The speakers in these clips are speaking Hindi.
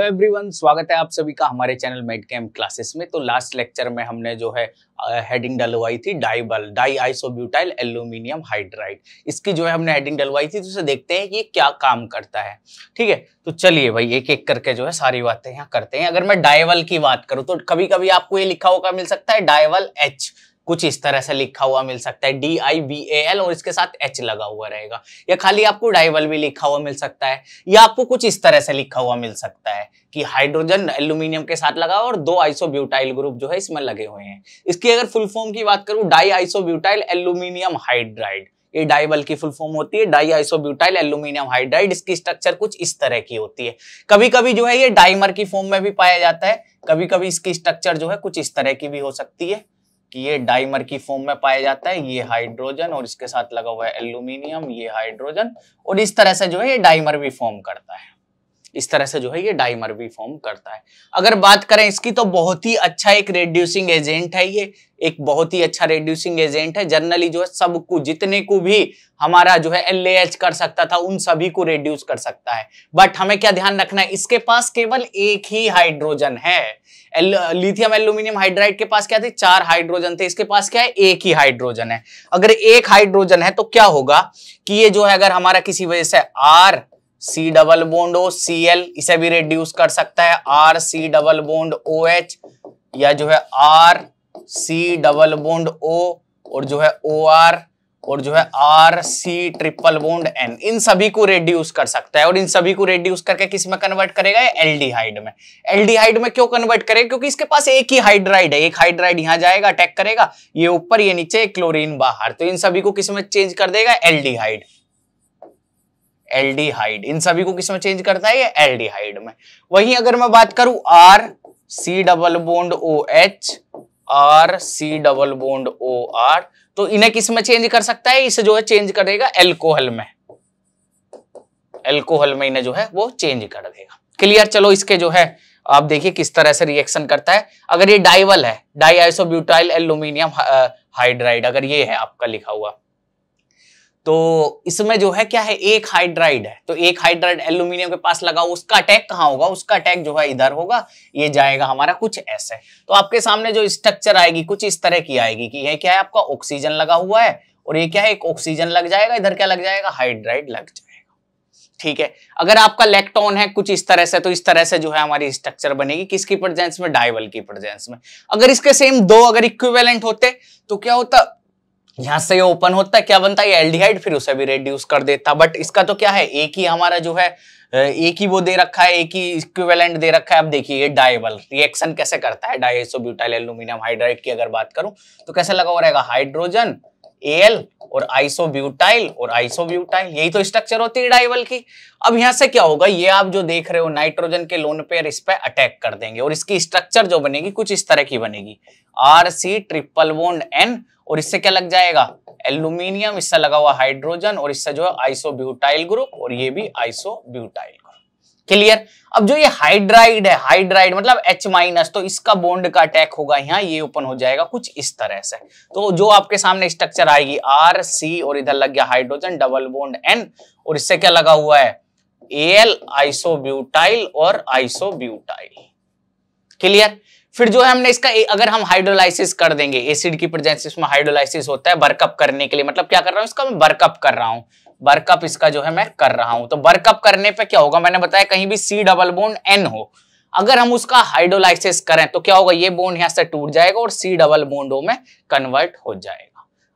हेलो एवरीवन स्वागत है आप सभी का हमारे चैनल मेड कैम क्लासेस में तो लास्ट लेक्चर में हमने जो है हेडिंग डलवाई थी DIBAL di isobutyl aluminium hydride इसकी जो है हमने हेडिंग डलवाई थी तो उसे देखते हैं कि ये क्या काम करता है ठीक है तो चलिए भाई एक एक करके जो है सारी बातें यहाँ करते हैं अगर मैं डाइवल की बात करूँ तो कभी कभी आपको ये लिखा होगा मिल सकता है डाइवल एच कुछ इस तरह से लिखा हुआ मिल सकता है D I B A L और इसके साथ एच लगा हुआ रहेगा या खाली आपको डाइवल भी लिखा हुआ मिल सकता है या आपको कुछ इस तरह से लिखा हुआ मिल सकता है कि हाइड्रोजन एल्यूमिनियम के साथ लगा और दो आइसोब्यूटाइल ग्रुप जो है इसमें लगे हुए हैं इसकी अगर फुल फॉर्म की बात करूं डाई आइसोब्यूटाइल एल्यूमिनियम हाइड्राइड ये डाइवल की फुल फॉर्म होती है डाई आइसोब्यूटाइल एल्यूमिनियम हाइड्राइड इसकी स्ट्रक्चर कुछ इस तरह की होती है कभी कभी जो है ये डाइमर की फॉर्म में भी पाया जाता है कभी कभी इसकी स्ट्रक्चर जो है कुछ इस तरह की भी हो सकती है कि ये डाइमर की फॉर्म में पाया जाता है ये हाइड्रोजन और इसके साथ लगा हुआ है एल्यूमिनियम ये हाइड्रोजन और इस तरह से जो है ये डाइमर भी फॉर्म करता है इस तरह से जो है ये डाइमर भी फॉर्म करता है अगर बात करें इसकी तो बहुत ही अच्छा एक रेड्यूसिंग एजेंट है ये एक बहुत ही अच्छा रेड्यूसिंग एजेंट है जनरली जो है सबको जितने को भी हमारा जो है एल कर सकता था उन सभी को रेड्यूस कर सकता है बट हमें क्या ध्यान रखना है इसके पास केवल एक ही हाइड्रोजन है लिथियम एल्यूमिनियम हाइड्राइड के पास क्या थे चार हाइड्रोजन थे इसके पास क्या है एक ही हाइड्रोजन है अगर एक हाइड्रोजन है तो क्या होगा कि ये जो है अगर हमारा किसी वजह से R C double bond O C L इसे भी रिड्यूस कर सकता है R C double bond O H या जो है R C double bond O और जो है ओ आर और जो है R C triple bond N इन सभी को रेड्यूस कर सकता है और इन सभी को रेड्यूस करके किस में कन्वर्ट करेगा एल्डिहाइड में एल्डिहाइड में क्यों कन्वर्ट करेगा क्योंकि इसके पास एक ही हाइड्राइड है एक हाइड्राइड यहां जाएगा अटैक करेगा ये ऊपर ये नीचे क्लोरीन बाहर तो इन सभी को किस में चेंज कर देगा एल्डिहाइड एल्डिहाइड इन सभी को किसमें चेंज करता है ये एल्डिहाइड में वहीं अगर मैं बात करूं R C double bond O H R C double bond O R तो इन्हें किस में चेंज कर सकता है इसे जो है चेंज कर देगा एल्कोहल में एल्कोहल में इन्हें जो है वो चेंज कर देगा क्लियर चलो इसके जो है आप देखिए किस तरह से रिएक्शन करता है अगर ये डाइवल है डाई आइसोब्यूटाइल एल्यूमिनियम हाइड्राइड अगर ये है आपका लिखा हुआ तो इसमें जो है क्या है एक हाइड्राइड है तो एक हाइड्राइड एल्यूमिनियम के पास लगा उसका अटैक कहाँ होगा उसका अटैक जो है इधर होगा ये जाएगा हमारा कुछ ऐसे तो आपके सामने जो स्ट्रक्चर आएगी कुछ इस तरह की आएगी कि यह क्या है आपका ऑक्सीजन लगा हुआ है और ये क्या है एक ऑक्सीजन लग जाएगा इधर क्या लग जाएगा हाइड्राइड लग जाएगा ठीक है अगर आपका इलेक्ट्रॉन है कुछ इस तरह से तो इस तरह से जो है हमारी स्ट्रक्चर बनेगी किसकी प्रजेंस में डायवल की प्रजेंस में अगर इसके सेम दो अगर इक्विवेलेंट होते तो क्या होता यहाँ से ये ओपन होता है क्या बनता है एल्डिहाइड फिर उसे भी रेड्यूस कर देता बट इसका तो क्या है एक ही हमारा जो है एक ही वो दे रखा है एक ही इक्विवेलेंट दे रखा है अब देखिए ये डाइबल रिएक्शन कैसे करता है डाइसोब्यूटाइल एल्यूमिनियम हाइड्राइड की अगर बात करूं तो कैसे लगा हुआ रहेगा हाइड्रोजन एल और आइसोब्यूटाइल और आइसोब्यूटाइल यही तो स्ट्रक्चर होती है डाइवल की अब यहां से क्या होगा ये आप जो देख रहे हो नाइट्रोजन के लोन पेयर इस पर अटैक कर देंगे और इसकी स्ट्रक्चर जो बनेगी कुछ इस तरह की बनेगी R C triple bond N और इससे क्या लग जाएगा एल्यूमिनियम इससे लगा हुआ हाइड्रोजन और इससे जो है आइसोब्यूटाइल ग्रुप और ये भी आइसोब्यूटाइल ग्रुप क्लियर अब जो ये हाइड्राइड है हाइड्राइड मतलब H माइनस तो इसका बॉन्ड का अटैक होगा यहाँ ये ओपन हो जाएगा कुछ इस तरह से तो जो आपके सामने स्ट्रक्चर आएगी R C और इधर लग गया हाइड्रोजन डबल बॉन्ड N और इससे क्या लगा हुआ है एल आइसोब्यूटाइल और आइसोब्यूटाइल क्लियर फिर जो है हमने इसका अगर हम हाइड्रोलाइसिस कर देंगे एसिड की प्रेजेंस इसमें हाइड्रोलाइसिस होता है बर्कअप करने के लिए मतलब क्या कर रहा हूं इसका मैं बर्कअप कर रहा हूं बर्कअप इसका जो है मैं कर रहा हूं तो बर्कअप करने पे क्या होगा मैंने बताया कहीं भी सी डबल बोन एन हो अगर हम उसका हाइड्रोलाइसिस करें तो क्या होगा ये बोन यहां से टूट जाएगा और सी डबल बोन्डो में कन्वर्ट हो जाएगा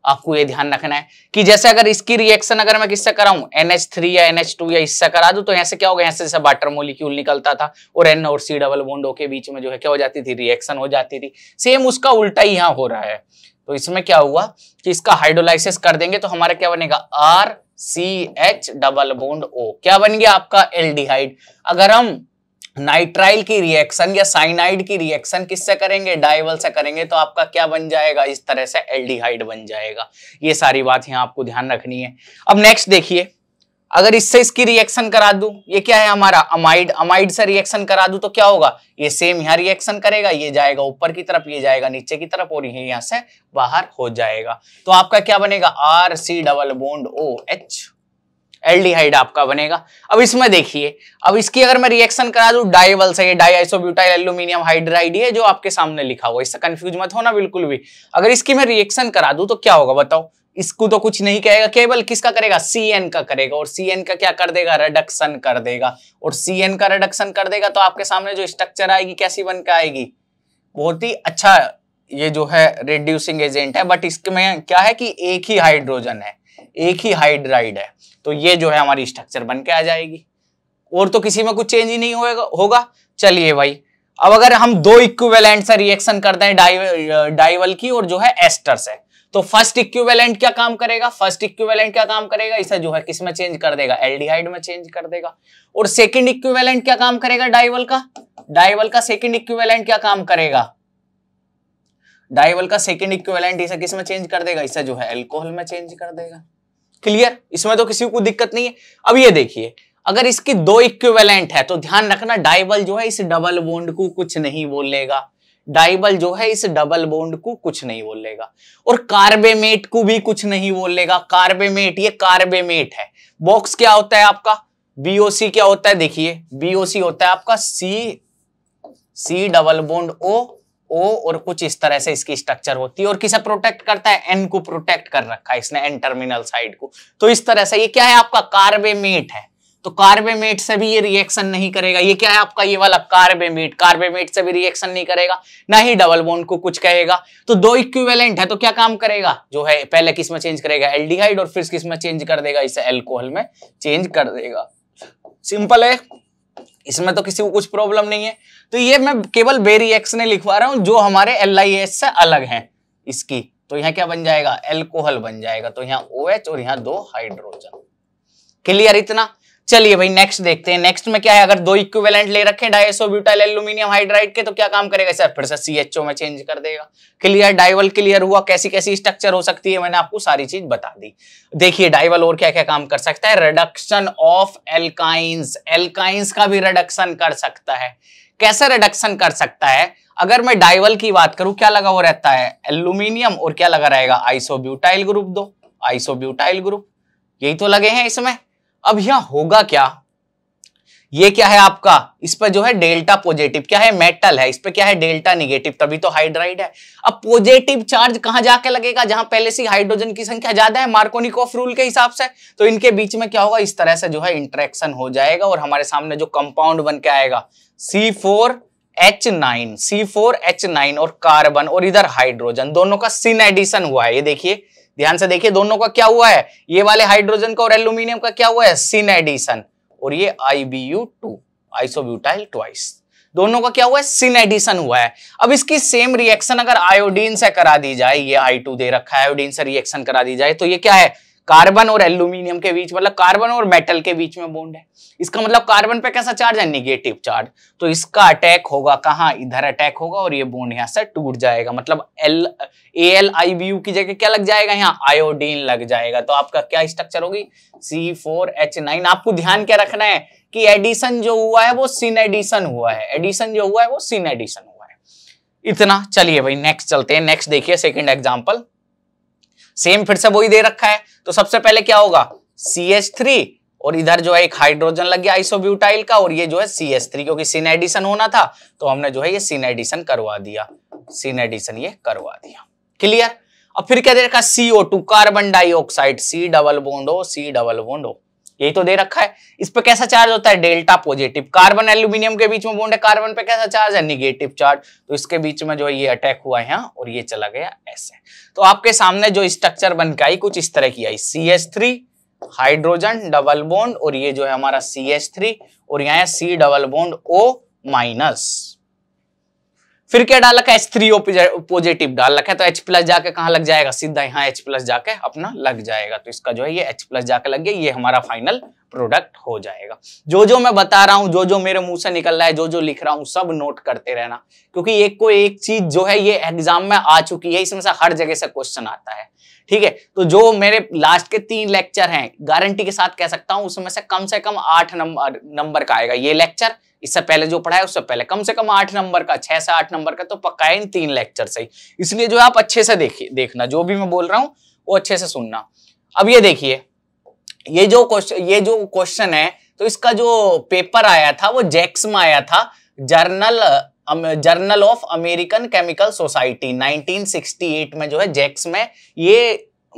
आपको ये ध्यान रखना है कि जैसे अगर इसकी रिएक्शन अगर मैं किससे कराऊं NH3 या NH2 या इससे करा दूं तो यहाँ से क्या होगा यहाँ से जैसे वाटर मोलिक्यूल निकलता था और N और C डबल बॉन्डो के बीच में जो है क्या हो जाती थी रिएक्शन हो जाती थी सेम उसका उल्टा ही यहाँ हो रहा है तो इसमें क्या हुआ कि इसका हाइड्रोलाइसिस कर देंगे तो हमारा क्या बनेगा R C H double bond O क्या बन गया आपका एल्डिहाइड अगर हम नाइट्राइल की रिएक्शन या साइनाइड की रिएक्शन किससे करेंगे डाइवल से करेंगे तो आपका क्या बन जाएगा इस तरह से एल्डिहाइड बन जाएगा ये सारी बात यहां आपको ध्यान रखनी है अब नेक्स्ट देखिए अगर इससे इसकी रिएक्शन करा दू ये क्या है हमारा अमाइड अमाइड से रिएक्शन करा दू तो क्या होगा ये सेम यहाँ रिएक्शन करेगा ये जाएगा ऊपर की तरफ ये जाएगा नीचे की तरफ और ये से बाहर हो जाएगा तो आपका क्या बनेगा R C double bond O H aldehyde आपका बनेगा अब इसमें देखिए अब इसकी अगर मैं रिएक्शन करा दू डाइवल से डाइसोब्यूटाइल एल्यूमिनियम हाइड्राइड है जो आपके सामने लिखा हुआ इससे कंफ्यूज मत होना बिल्कुल भी अगर इसकी मैं रिएक्शन करा दू तो क्या होगा बताओ इसको तो कुछ नहीं कहेगा केवल किसका करेगा सी एन का करेगा और सी एन का क्या कर देगा रिडक्शन कर देगा और सी एन का रिडक्शन कर देगा तो आपके सामने जो स्ट्रक्चर आएगी कैसी बन के आएगी बहुत ही अच्छा ये जो है रिड्यूसिंग एजेंट है बट इसमें क्या है कि एक ही हाइड्रोजन है एक ही हाइड्राइड है तो ये जो है हमारी स्ट्रक्चर बन के आ जाएगी और तो किसी में कुछ चेंज ही नहीं होगा होगा चलिए भाई अब अगर हम दो इक्वेलेंट से रिएक्शन करते हैं डाइवल की और जो है एस्टर से तो फर्स्ट इक्वेलेंट क्या काम करेगा फर्स्ट इक्वेलेंट क्या काम करेगा इसे जो है किस में चेंज कर देगा एल्डिहाइड में चेंज कर देगा और सेकेंड इक्वेलेंट क्या काम करेगा डाइवल का डाइवल का सेकेंड इक्वेलेंट क्या काम करेगा डाइवल का सेकेंड इक्वेलेंट इसे किस में चेंज कर देगा इसे जो है एल्कोहल में चेंज कर देगा क्लियर इसमें तो किसी को दिक्कत नहीं है अब ये देखिए अगर इसकी दो इक्विवेलेंट है तो ध्यान रखना डाइबल जो है इस डबल बोन्ड को कुछ नहीं बोलेगा डाइबल जो है इस डबल बोन्ड को कुछ नहीं बोलेगा और कार्बेमेट को भी कुछ नहीं बोलेगा कार्बेमेट ये कार्बेमेट है बॉक्स क्या होता है आपका बीओसी क्या होता है देखिए बीओसी होता है आपका सी सी डबल बोन्ड ओ ओ और कुछ इस तरह से इसकी स्ट्रक्चर होती है और किसे प्रोटेक्ट करता है एन को प्रोटेक्ट कर रखा है इसने एन टर्मिनल साइड को तो इस तरह से ये क्या है आपका कार्बेमेट है तो कार्बेमेट से भी ये रिएक्शन नहीं करेगा ये क्या है आपका ये वाला कार्बेमेट कार्बेमेट से भी रिएक्शन नहीं करेगा ना ही डबल बॉन्ड को कुछ कहेगा तो दो इक्विवेलेंट है तो क्या काम करेगा जो है पहले किस में चेंज करेगा एल्डिहाइड और फिर किस में चेंज कर देगा इसे एल्कोहल में चेंज कर देगा सिंपल है इसमें तो किसी को कुछ प्रॉब्लम नहीं है तो ये मैं केवल बेरी एक्स ने लिखवा रहा हूं जो हमारे एल से अलग है इसकी तो यहाँ क्या बन जाएगा एल्कोहल बन जाएगा तो यहाँ ओ OH और यहाँ दो हाइड्रोजन क्लियर इतना चलिए भाई नेक्स्ट देखते हैं नेक्स्ट में क्या है अगर दो इक्विवेलेंट ले रखे डायसो ब्यूटाइल एल्यूमिनियम हाइड्राइड के तो क्या काम करेगा सर फिर सर सीएचओ में चेंज कर देगा क्लियर डाइवल क्लियर हुआ कैसी कैसी स्ट्रक्चर हो सकती है मैंने आपको सारी चीज बता दी देखिए डाइवल और क्या क्या काम कर सकता है रिडक्शन ऑफ एल्काइंस एल्काइंस का भी रिडक्शन कर सकता है कैसे रिडक्शन कर सकता है अगर मैं डाइवल की बात करूं क्या लगा हुआ रहता है एल्यूमिनियम और क्या लगा रहेगा आइसोब्यूटाइल ग्रुप दो आइसोब्यूटाइल ग्रुप यही तो लगे हैं इसमें अब यहां होगा क्या ये क्या है आपका इस पर जो है डेल्टा पॉजिटिव क्या है मेटल है इस पर क्या है डेल्टा निगेटिव तभी तो हाइड्राइड है अब पॉजिटिव चार्ज कहां जाके लगेगा जहां पहले से हाइड्रोजन की संख्या ज्यादा है मार्कोनिकॉफ रूल के हिसाब से तो इनके बीच में क्या होगा इस तरह से जो है इंट्रैक्शन हो जाएगा और हमारे सामने जो कंपाउंड बन के आएगा C four H nine C four H nine और कार्बन और इधर हाइड्रोजन दोनों का सिन एडिशन हुआ है ये देखिए ध्यान से देखिए दोनों का क्या हुआ है ये वाले हाइड्रोजन का और एल्यूमिनियम का क्या हुआ है एडिशन और ये आईबीयू टू आइसोब्यूटाइल ट्वाइस दोनों का क्या हुआ है सिन एडिशन हुआ है अब इसकी सेम रिएक्शन अगर आयोडीन से करा दी जाए ये आई टू दे रखा है आयोडीन से रिएक्शन करा दी जाए तो ये क्या है कार्बन और एल्यूमिनियम के बीच मतलब कार्बन और मेटल के बीच में बॉन्ड है इसका मतलब कार्बन पे कैसा चार्ज है निगेटिव चार्ज तो इसका अटैक होगा कहाँ इधर अटैक होगा और ये बॉन्ड यहाँ से टूट जाएगा मतलब L A L I B U की जगह क्या लग जाएगा यहाँ आयोडीन लग जाएगा तो आपका क्या स्ट्रक्चर होगी सी फोर एच नाइन आपको ध्यान क्या रखना है कि एडिशन जो हुआ है वो सिन एडिशन हुआ है एडिशन जो हुआ है वो सिन एडिशन हुआ है इतना चलिए भाई नेक्स्ट चलते हैं नेक्स्ट देखिए सेकेंड एग्जाम्पल सेम फिर से वही दे रखा है तो सबसे पहले क्या होगा सी एच थ्री और इधर जो है एक हाइड्रोजन लग गया आइसोब्यूटाइल का और ये जो है सी एच थ्री क्योंकि सीन एडिशन होना था तो हमने जो है ये सीन एडिशन करवा दिया सीन एडिशन ये करवा दिया क्लियर अब फिर क्या दे रखा CO two carbon dioxide C double bond C double bond यही तो दे रखा है इस पर कैसा चार्ज होता है डेल्टा पॉजिटिव कार्बन एल्यूमिनियम के बीच में बोन्ड है कार्बन पे कैसा चार्ज है निगेटिव चार्ज तो इसके बीच में जो है ये अटैक हुआ है और ये चला गया ऐसे तो आपके सामने जो स्ट्रक्चर बन के आई कुछ इस तरह की आई C H three hydrogen double bond और ये जो है हमारा सी एच थ्री और यहाँ C double bond O minus फिर क्या डाल रखा है एच थ्री पॉजिटिव डाल रखा है तो एच प्लस जाके कहा लग जाएगा सीधा यहाँ एच प्लस जाके अपना लग जाएगा तो इसका जो है ये एच प्लस जाके लग गया ये हमारा फाइनल प्रोडक्ट हो जाएगा जो जो मैं बता रहा हूँ जो जो मेरे मुंह से निकल रहा है जो जो लिख रहा हूँ सब नोट करते रहना क्योंकि एक को एक चीज जो है ये एग्जाम में आ चुकी है इसमें से हर जगह से क्वेश्चन आता है ठीक है तो जो मेरे लास्ट के तीन लेक्चर हैं गारंटी के साथ कह सकता हूं उसमें से कम से कम आठ नंबर नंबर का आएगा ये लेक्चर इससे पहले जो पढ़ा है उससे पहले कम से कम आठ नंबर का छह से आठ नंबर का तो पक्का है इन तीन लेक्चर से इसलिए जो आप अच्छे से देखिए देखना जो भी मैं बोल रहा हूँ वो अच्छे से सुनना अब ये देखिए ये जो क्वेश्चन ये जो क्वेश्चन है तो इसका जो पेपर आया था वो जैक्स में आया था journal journal of American chemical society 1968 में जो है जैक्स में ये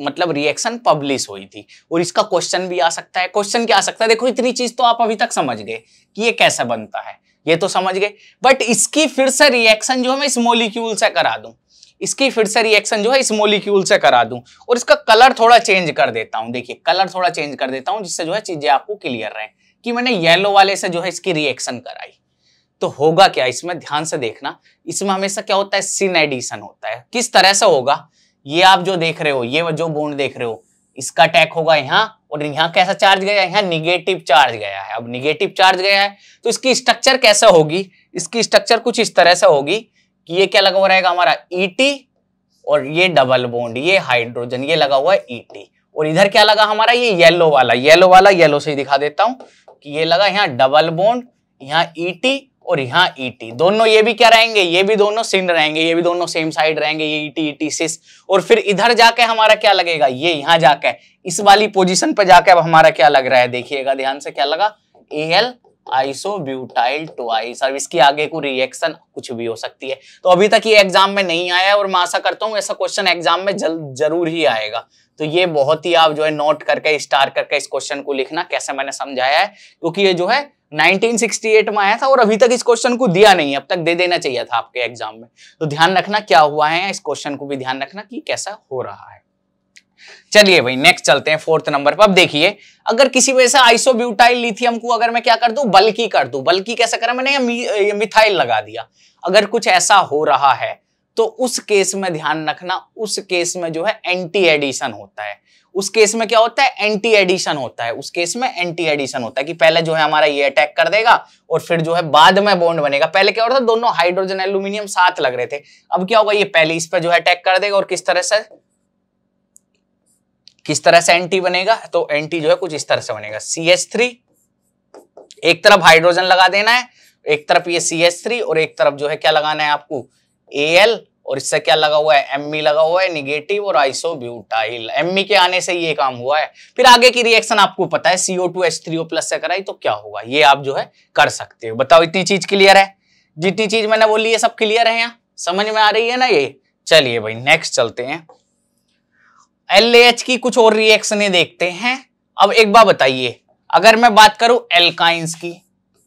मतलब रिएक्शन पब्लिश हुई थी और इसका क्वेश्चन भी आ सकता है क्वेश्चन क्या आ सकता है देखो इतनी चीज तो आप अभी तक समझ गए कि ये कैसे बनता है ये तो समझ गए बट इसकी फिर से रिएक्शन जो है मैं इस मोलिक्यूल से करा दूं इसकी फिर से रिएक्शन जो है इस मोलिक्यूल से करा दूं और इसका कलर थोड़ा चेंज कर देता हूं देखिए कलर थोड़ा चेंज कर देता हूं जिससे जो है चीजें आपको क्लियर रहे कि मैंने येलो वाले से जो है इसकी रिएक्शन कराई तो होगा क्या इसमें ध्यान से देखना इसमें हमेशा क्या होता है सिन एडिशन होता है किस तरह से होगा ये आप जो देख रहे हो ये जो बोन देख रहे हो इसका टैक होगा यहाँ और यहाँ कैसा चार्ज गया यहाँ निगेटिव चार्ज गया है अब निगेटिव चार्ज गया है तो इसकी स्ट्रक्चर कैसा होगी इसकी स्ट्रक्चर कुछ इस तरह से होगी कि ये क्या लगा हुआ रहेगा हमारा ई e और ये डबल बोन्ड ये हाइड्रोजन ये लगा हुआ है ईटी e और इधर क्या लगा हमारा ये येलो वाला येलो वाला येलो से ही दिखा देता हूं कि ये लगा यहाँ डबल बोन्ड यहाँ ई e और यहाँ ईटी e दोनों ये भी क्या रहेंगे ये भी दोनों सिन रहेंगे ये भी दोनों सेम साइड रहेंगे ये ईटी ईटी सिस और फिर इधर जाके हमारा क्या लगेगा ये यहाँ जाके इस वाली पोजिशन पर जाके अब हमारा क्या लग रहा है देखिएगा ध्यान से क्या लगा ए एल आइसोब्यूटाइल ट्वाइस अब इसकी आगे को रिएक्शन कुछ भी हो सकती है तो अभी तक ये एग्जाम में नहीं आया है और मैं आशा करता हूँ ऐसा क्वेश्चन एग्जाम में जल्द जरूर ही आएगा तो ये बहुत ही आप जो है नोट करके स्टार करके इस क्वेश्चन को लिखना कैसे मैंने समझाया है क्योंकि ये जो है 1968 में आया था और अभी तक इस क्वेश्चन को दिया नहीं अब तक दे देना चाहिए था आपके एग्जाम में तो ध्यान रखना क्या हुआ है इस क्वेश्चन को भी ध्यान रखना कि कैसा हो रहा है चलिए भाई नेक्स्ट चलते हैं फोर्थ नंबर पर अब देखिए अगर किसी वजह से आइसोब्यूटाइल लिथियम को अगर मैं क्या कर दू बल्कि कर दू बल्कि कैसा करा मैंने ये मिथाइल लगा दिया अगर कुछ ऐसा हो रहा है तो उस केस में ध्यान रखना उस केस में जो है एंटी एडिशन होता है उस केस में क्या होता है एंटी एडिशन होता है उस केस में एंटी एडिशन होता है कि पहले जो है हमारा ये अटैक कर देगा और फिर जो है बाद में बॉन्ड बनेगा पहले क्या होता था दोनों हाइड्रोजन एल्यूमिनियम साथ लग रहे थे अब क्या होगा ये पहले इस पर जो है अटैक कर देगा और किस तरह से किस तरह से एंटी बनेगा तो एंटी जो है कुछ इस तरह से बनेगा सी एच थ्री एक तरफ हाइड्रोजन लगा देना है एक तरफ ये सी एच थ्री और एक तरफ जो है क्या लगाना है आपको ए एल और इससे क्या लगा हुआ है एम्मी e लगा हुआ है निगेटिव और आइसोब्यूटाइल एम्मी e के आने से ये काम हुआ है फिर आगे की रिएक्शन आपको पता है CO two H three O plus से कराई तो क्या होगा ये आप जो है कर सकते हो बताओ इतनी चीज क्लियर है जितनी चीज मैंने बोली है सब क्लियर है यहाँ समझ में आ रही है ना ये चलिए भाई नेक्स्ट चलते हैं एल की कुछ और रिएक्शनें देखते हैं अब एक बार बताइए अगर मैं बात करूं एल्काइंस की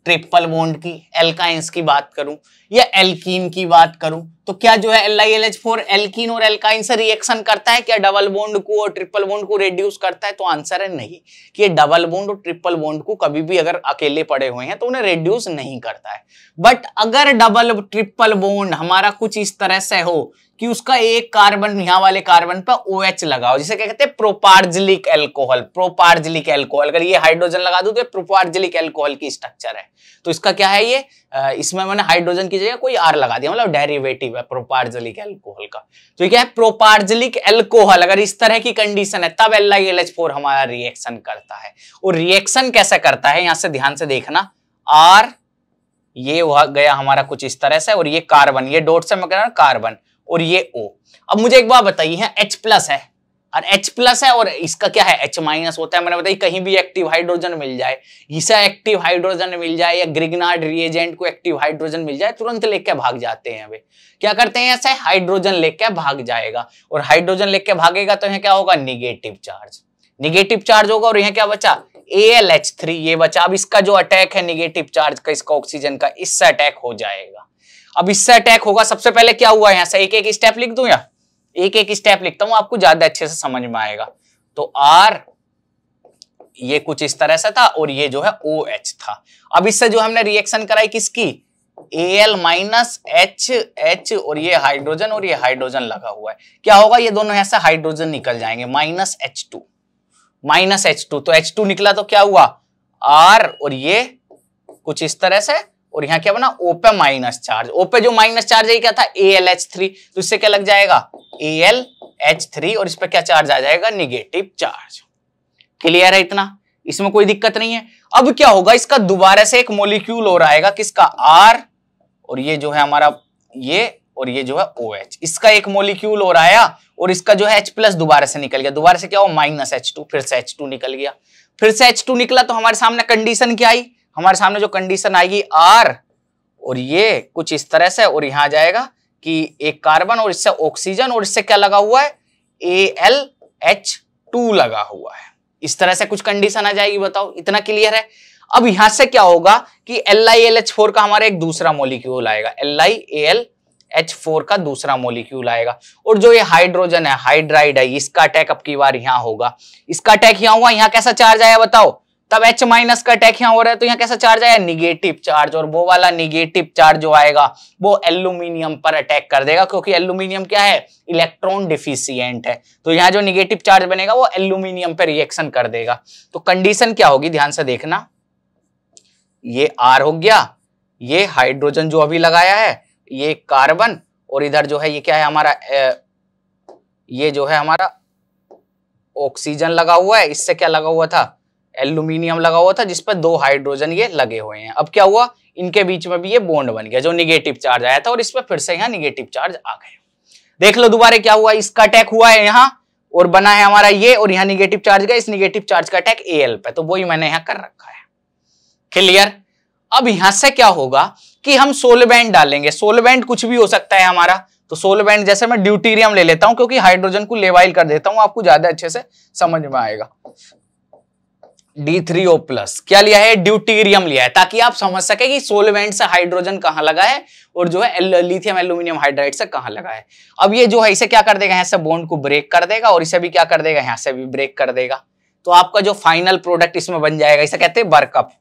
ट्रिपल बॉन्ड की एल्काइंस की बात करूं या एल्कीन की बात करूं तो क्या जो है L I L H four alkene और एल्काइन से रिएक्शन करता है क्या डबल बॉन्ड को और ट्रिपल बॉन्ड को रिड्यूस करता है तो आंसर है नहीं कि ये डबल बॉन्ड और ट्रिपल बॉन्ड को कभी भी अगर अकेले पड़े हुए हैं तो उन्हें रिड्यूस नहीं करता है बट अगर डबल ट्रिपल बॉन्ड हमारा कुछ इस तरह से हो कि उसका एक कार्बन यहां वाले कार्बन पर ओ OH लगाओ जिसे क्या कहते हैं प्रोपार्जलिक एल्कोहल प्रोपार्जलिक एल्कोहल अगर ये हाइड्रोजन लगा दू तो प्रोपार्जलिक एल्कोहल की स्ट्रक्चर है तो इसका क्या है ये इसमें मैंने हाइड्रोजन की जगह कोई आर लगा दिया मतलब डेरिवेटिव है प्रोपार्जलिक एल्कोहल का तो क्या है प्रोपार्जलिक एल्कोहल अगर इस तरह की कंडीशन है तब एल आई हमारा रिएक्शन करता है और रिएक्शन कैसे करता है यहां से ध्यान से देखना आर ये हुआ गया हमारा कुछ इस तरह से और ये कार्बन ये डॉट से मैं कह रहा हूं कार्बन और ये ओ अब मुझे एक बात बताइए है एच प्लस है और H प्लस है और इसका क्या है H माइनस होता है मैंने बताया कहीं भी एक्टिव हाइड्रोजन मिल जाए इसे एक्टिव हाइड्रोजन मिल जाए या ग्रिगनाड रिएजेंट को एक्टिव हाइड्रोजन मिल जाए तुरंत लेके भाग जाते हैं वे क्या करते हैं ऐसे हाइड्रोजन लेके भाग जाएगा और हाइड्रोजन लेके भागेगा तो यह क्या होगा निगेटिव चार्ज निगेटिव चार्ज होगा और यह क्या बचा ए ये बचा अब इसका जो अटैक है निगेटिव चार्ज का इसका ऑक्सीजन का इससे अटैक हो जाएगा अब इससे अटैक होगा सबसे पहले क्या हुआ यहां से एक एक स्टेप लिख दू या एक एक स्टेप लिखता हूं आपको ज्यादा अच्छे से समझ में आएगा तो आर ये कुछ इस तरह से था और ये जो है ओ OH था अब इससे जो हमने रिएक्शन कराई किसकी एल माइनस एच एच और ये हाइड्रोजन और ये हाइड्रोजन लगा हुआ है क्या होगा ये दोनों ऐसे हाइड्रोजन निकल जाएंगे minus H two minus H two तो एच टू निकला तो क्या हुआ आर और ये कुछ इस तरह से और यहाँ क्या बना ओपे माइनस चार्ज ओपे जो माइनस चार्ज है क्या था ए एल एच थ्री तो इससे क्या लग जाएगा ए एल एच थ्री और इस पर क्या चार्ज आ जाएगा निगेटिव चार्ज क्लियर है इतना इसमें कोई दिक्कत नहीं है अब क्या होगा इसका दोबारा से एक मोलिक्यूल और आएगा किसका आर और ये जो है हमारा ये और ये जो है ओ OH. इसका एक मोलिक्यूल और आया और इसका जो है एच प्लस दोबारा से निकल गया दोबारा से क्या हो माइनस एच टू फिर से एच टू निकल गया फिर से एच टू निकला तो हमारे सामने कंडीशन क्या आई हमारे सामने जो कंडीशन आएगी आर और ये कुछ इस तरह से और यहां जाएगा कि एक कार्बन और इससे ऑक्सीजन और इससे क्या लगा हुआ है ए एल एच टू लगा हुआ है इस तरह से कुछ कंडीशन आ जाएगी बताओ इतना क्लियर है अब यहां से क्या होगा कि L I L H four का हमारा एक दूसरा मोलिक्यूल आएगा L I L H four का दूसरा मोलिक्यूल आएगा और जो ये हाइड्रोजन है हाइड्राइड है इसका अटैक अब की बार यहां होगा इसका अटैक यहां हुआ यहां कैसा चार्ज आया बताओ तब H माइनस का अटैक यहाँ हो रहा है तो यहाँ कैसा चार्ज आया निगेटिव चार्ज और वो वाला निगेटिव चार्ज जो आएगा वो एल्यूमिनियम पर अटैक कर देगा क्योंकि एल्यूमिनियम क्या है इलेक्ट्रॉन डिफिशियंट है तो यहाँ जो निगेटिव चार्ज बनेगा वो एल्यूमिनियम पर रिएक्शन कर देगा तो कंडीशन क्या होगी ध्यान से देखना ये आर हो गया ये हाइड्रोजन जो अभी लगाया है ये कार्बन और इधर जो है ये क्या है हमारा ये जो है हमारा ऑक्सीजन लगा हुआ है इससे क्या लगा हुआ था एल्यूमिनियम लगा हुआ था जिस पर दो हाइड्रोजन ये लगे हुए हैं अब क्या हुआ इनके बीच में भी ये बॉन्ड बन गया जो निगेटिव चार्ज आया था और इस पर फिर से यहाँ निगेटिव चार्ज आ गए देख लो दोबारा क्या हुआ इसका अटैक हुआ है यहाँ और बना है हमारा ये और यहाँ निगेटिव चार्ज गया इस निगेटिव चार्ज का अटैक ए पे तो वही मैंने यहाँ कर रखा है क्लियर अब यहां से क्या होगा कि हम सोलबैंड डालेंगे सोलबैंड कुछ भी हो सकता है हमारा तो सोलबैंड जैसे मैं ड्यूटीरियम ले लेता हूं क्योंकि हाइड्रोजन को लेवाइल कर देता हूं आपको ज्यादा अच्छे से समझ में आएगा D3O प्लस क्या लिया है ड्यूटीरियम लिया है ताकि आप समझ सके कि सोलवेंट से हाइड्रोजन कहां लगा है और जो है लिथियम एल्यूमिनियम हाइड्राइड से कहां लगा है अब ये जो है इसे क्या कर देगा यहां से बॉन्ड को ब्रेक कर देगा और इसे भी क्या कर देगा यहां से भी ब्रेक कर देगा तो आपका जो फाइनल प्रोडक्ट इसमें बन जाएगा इसे कहते हैं बर्कअप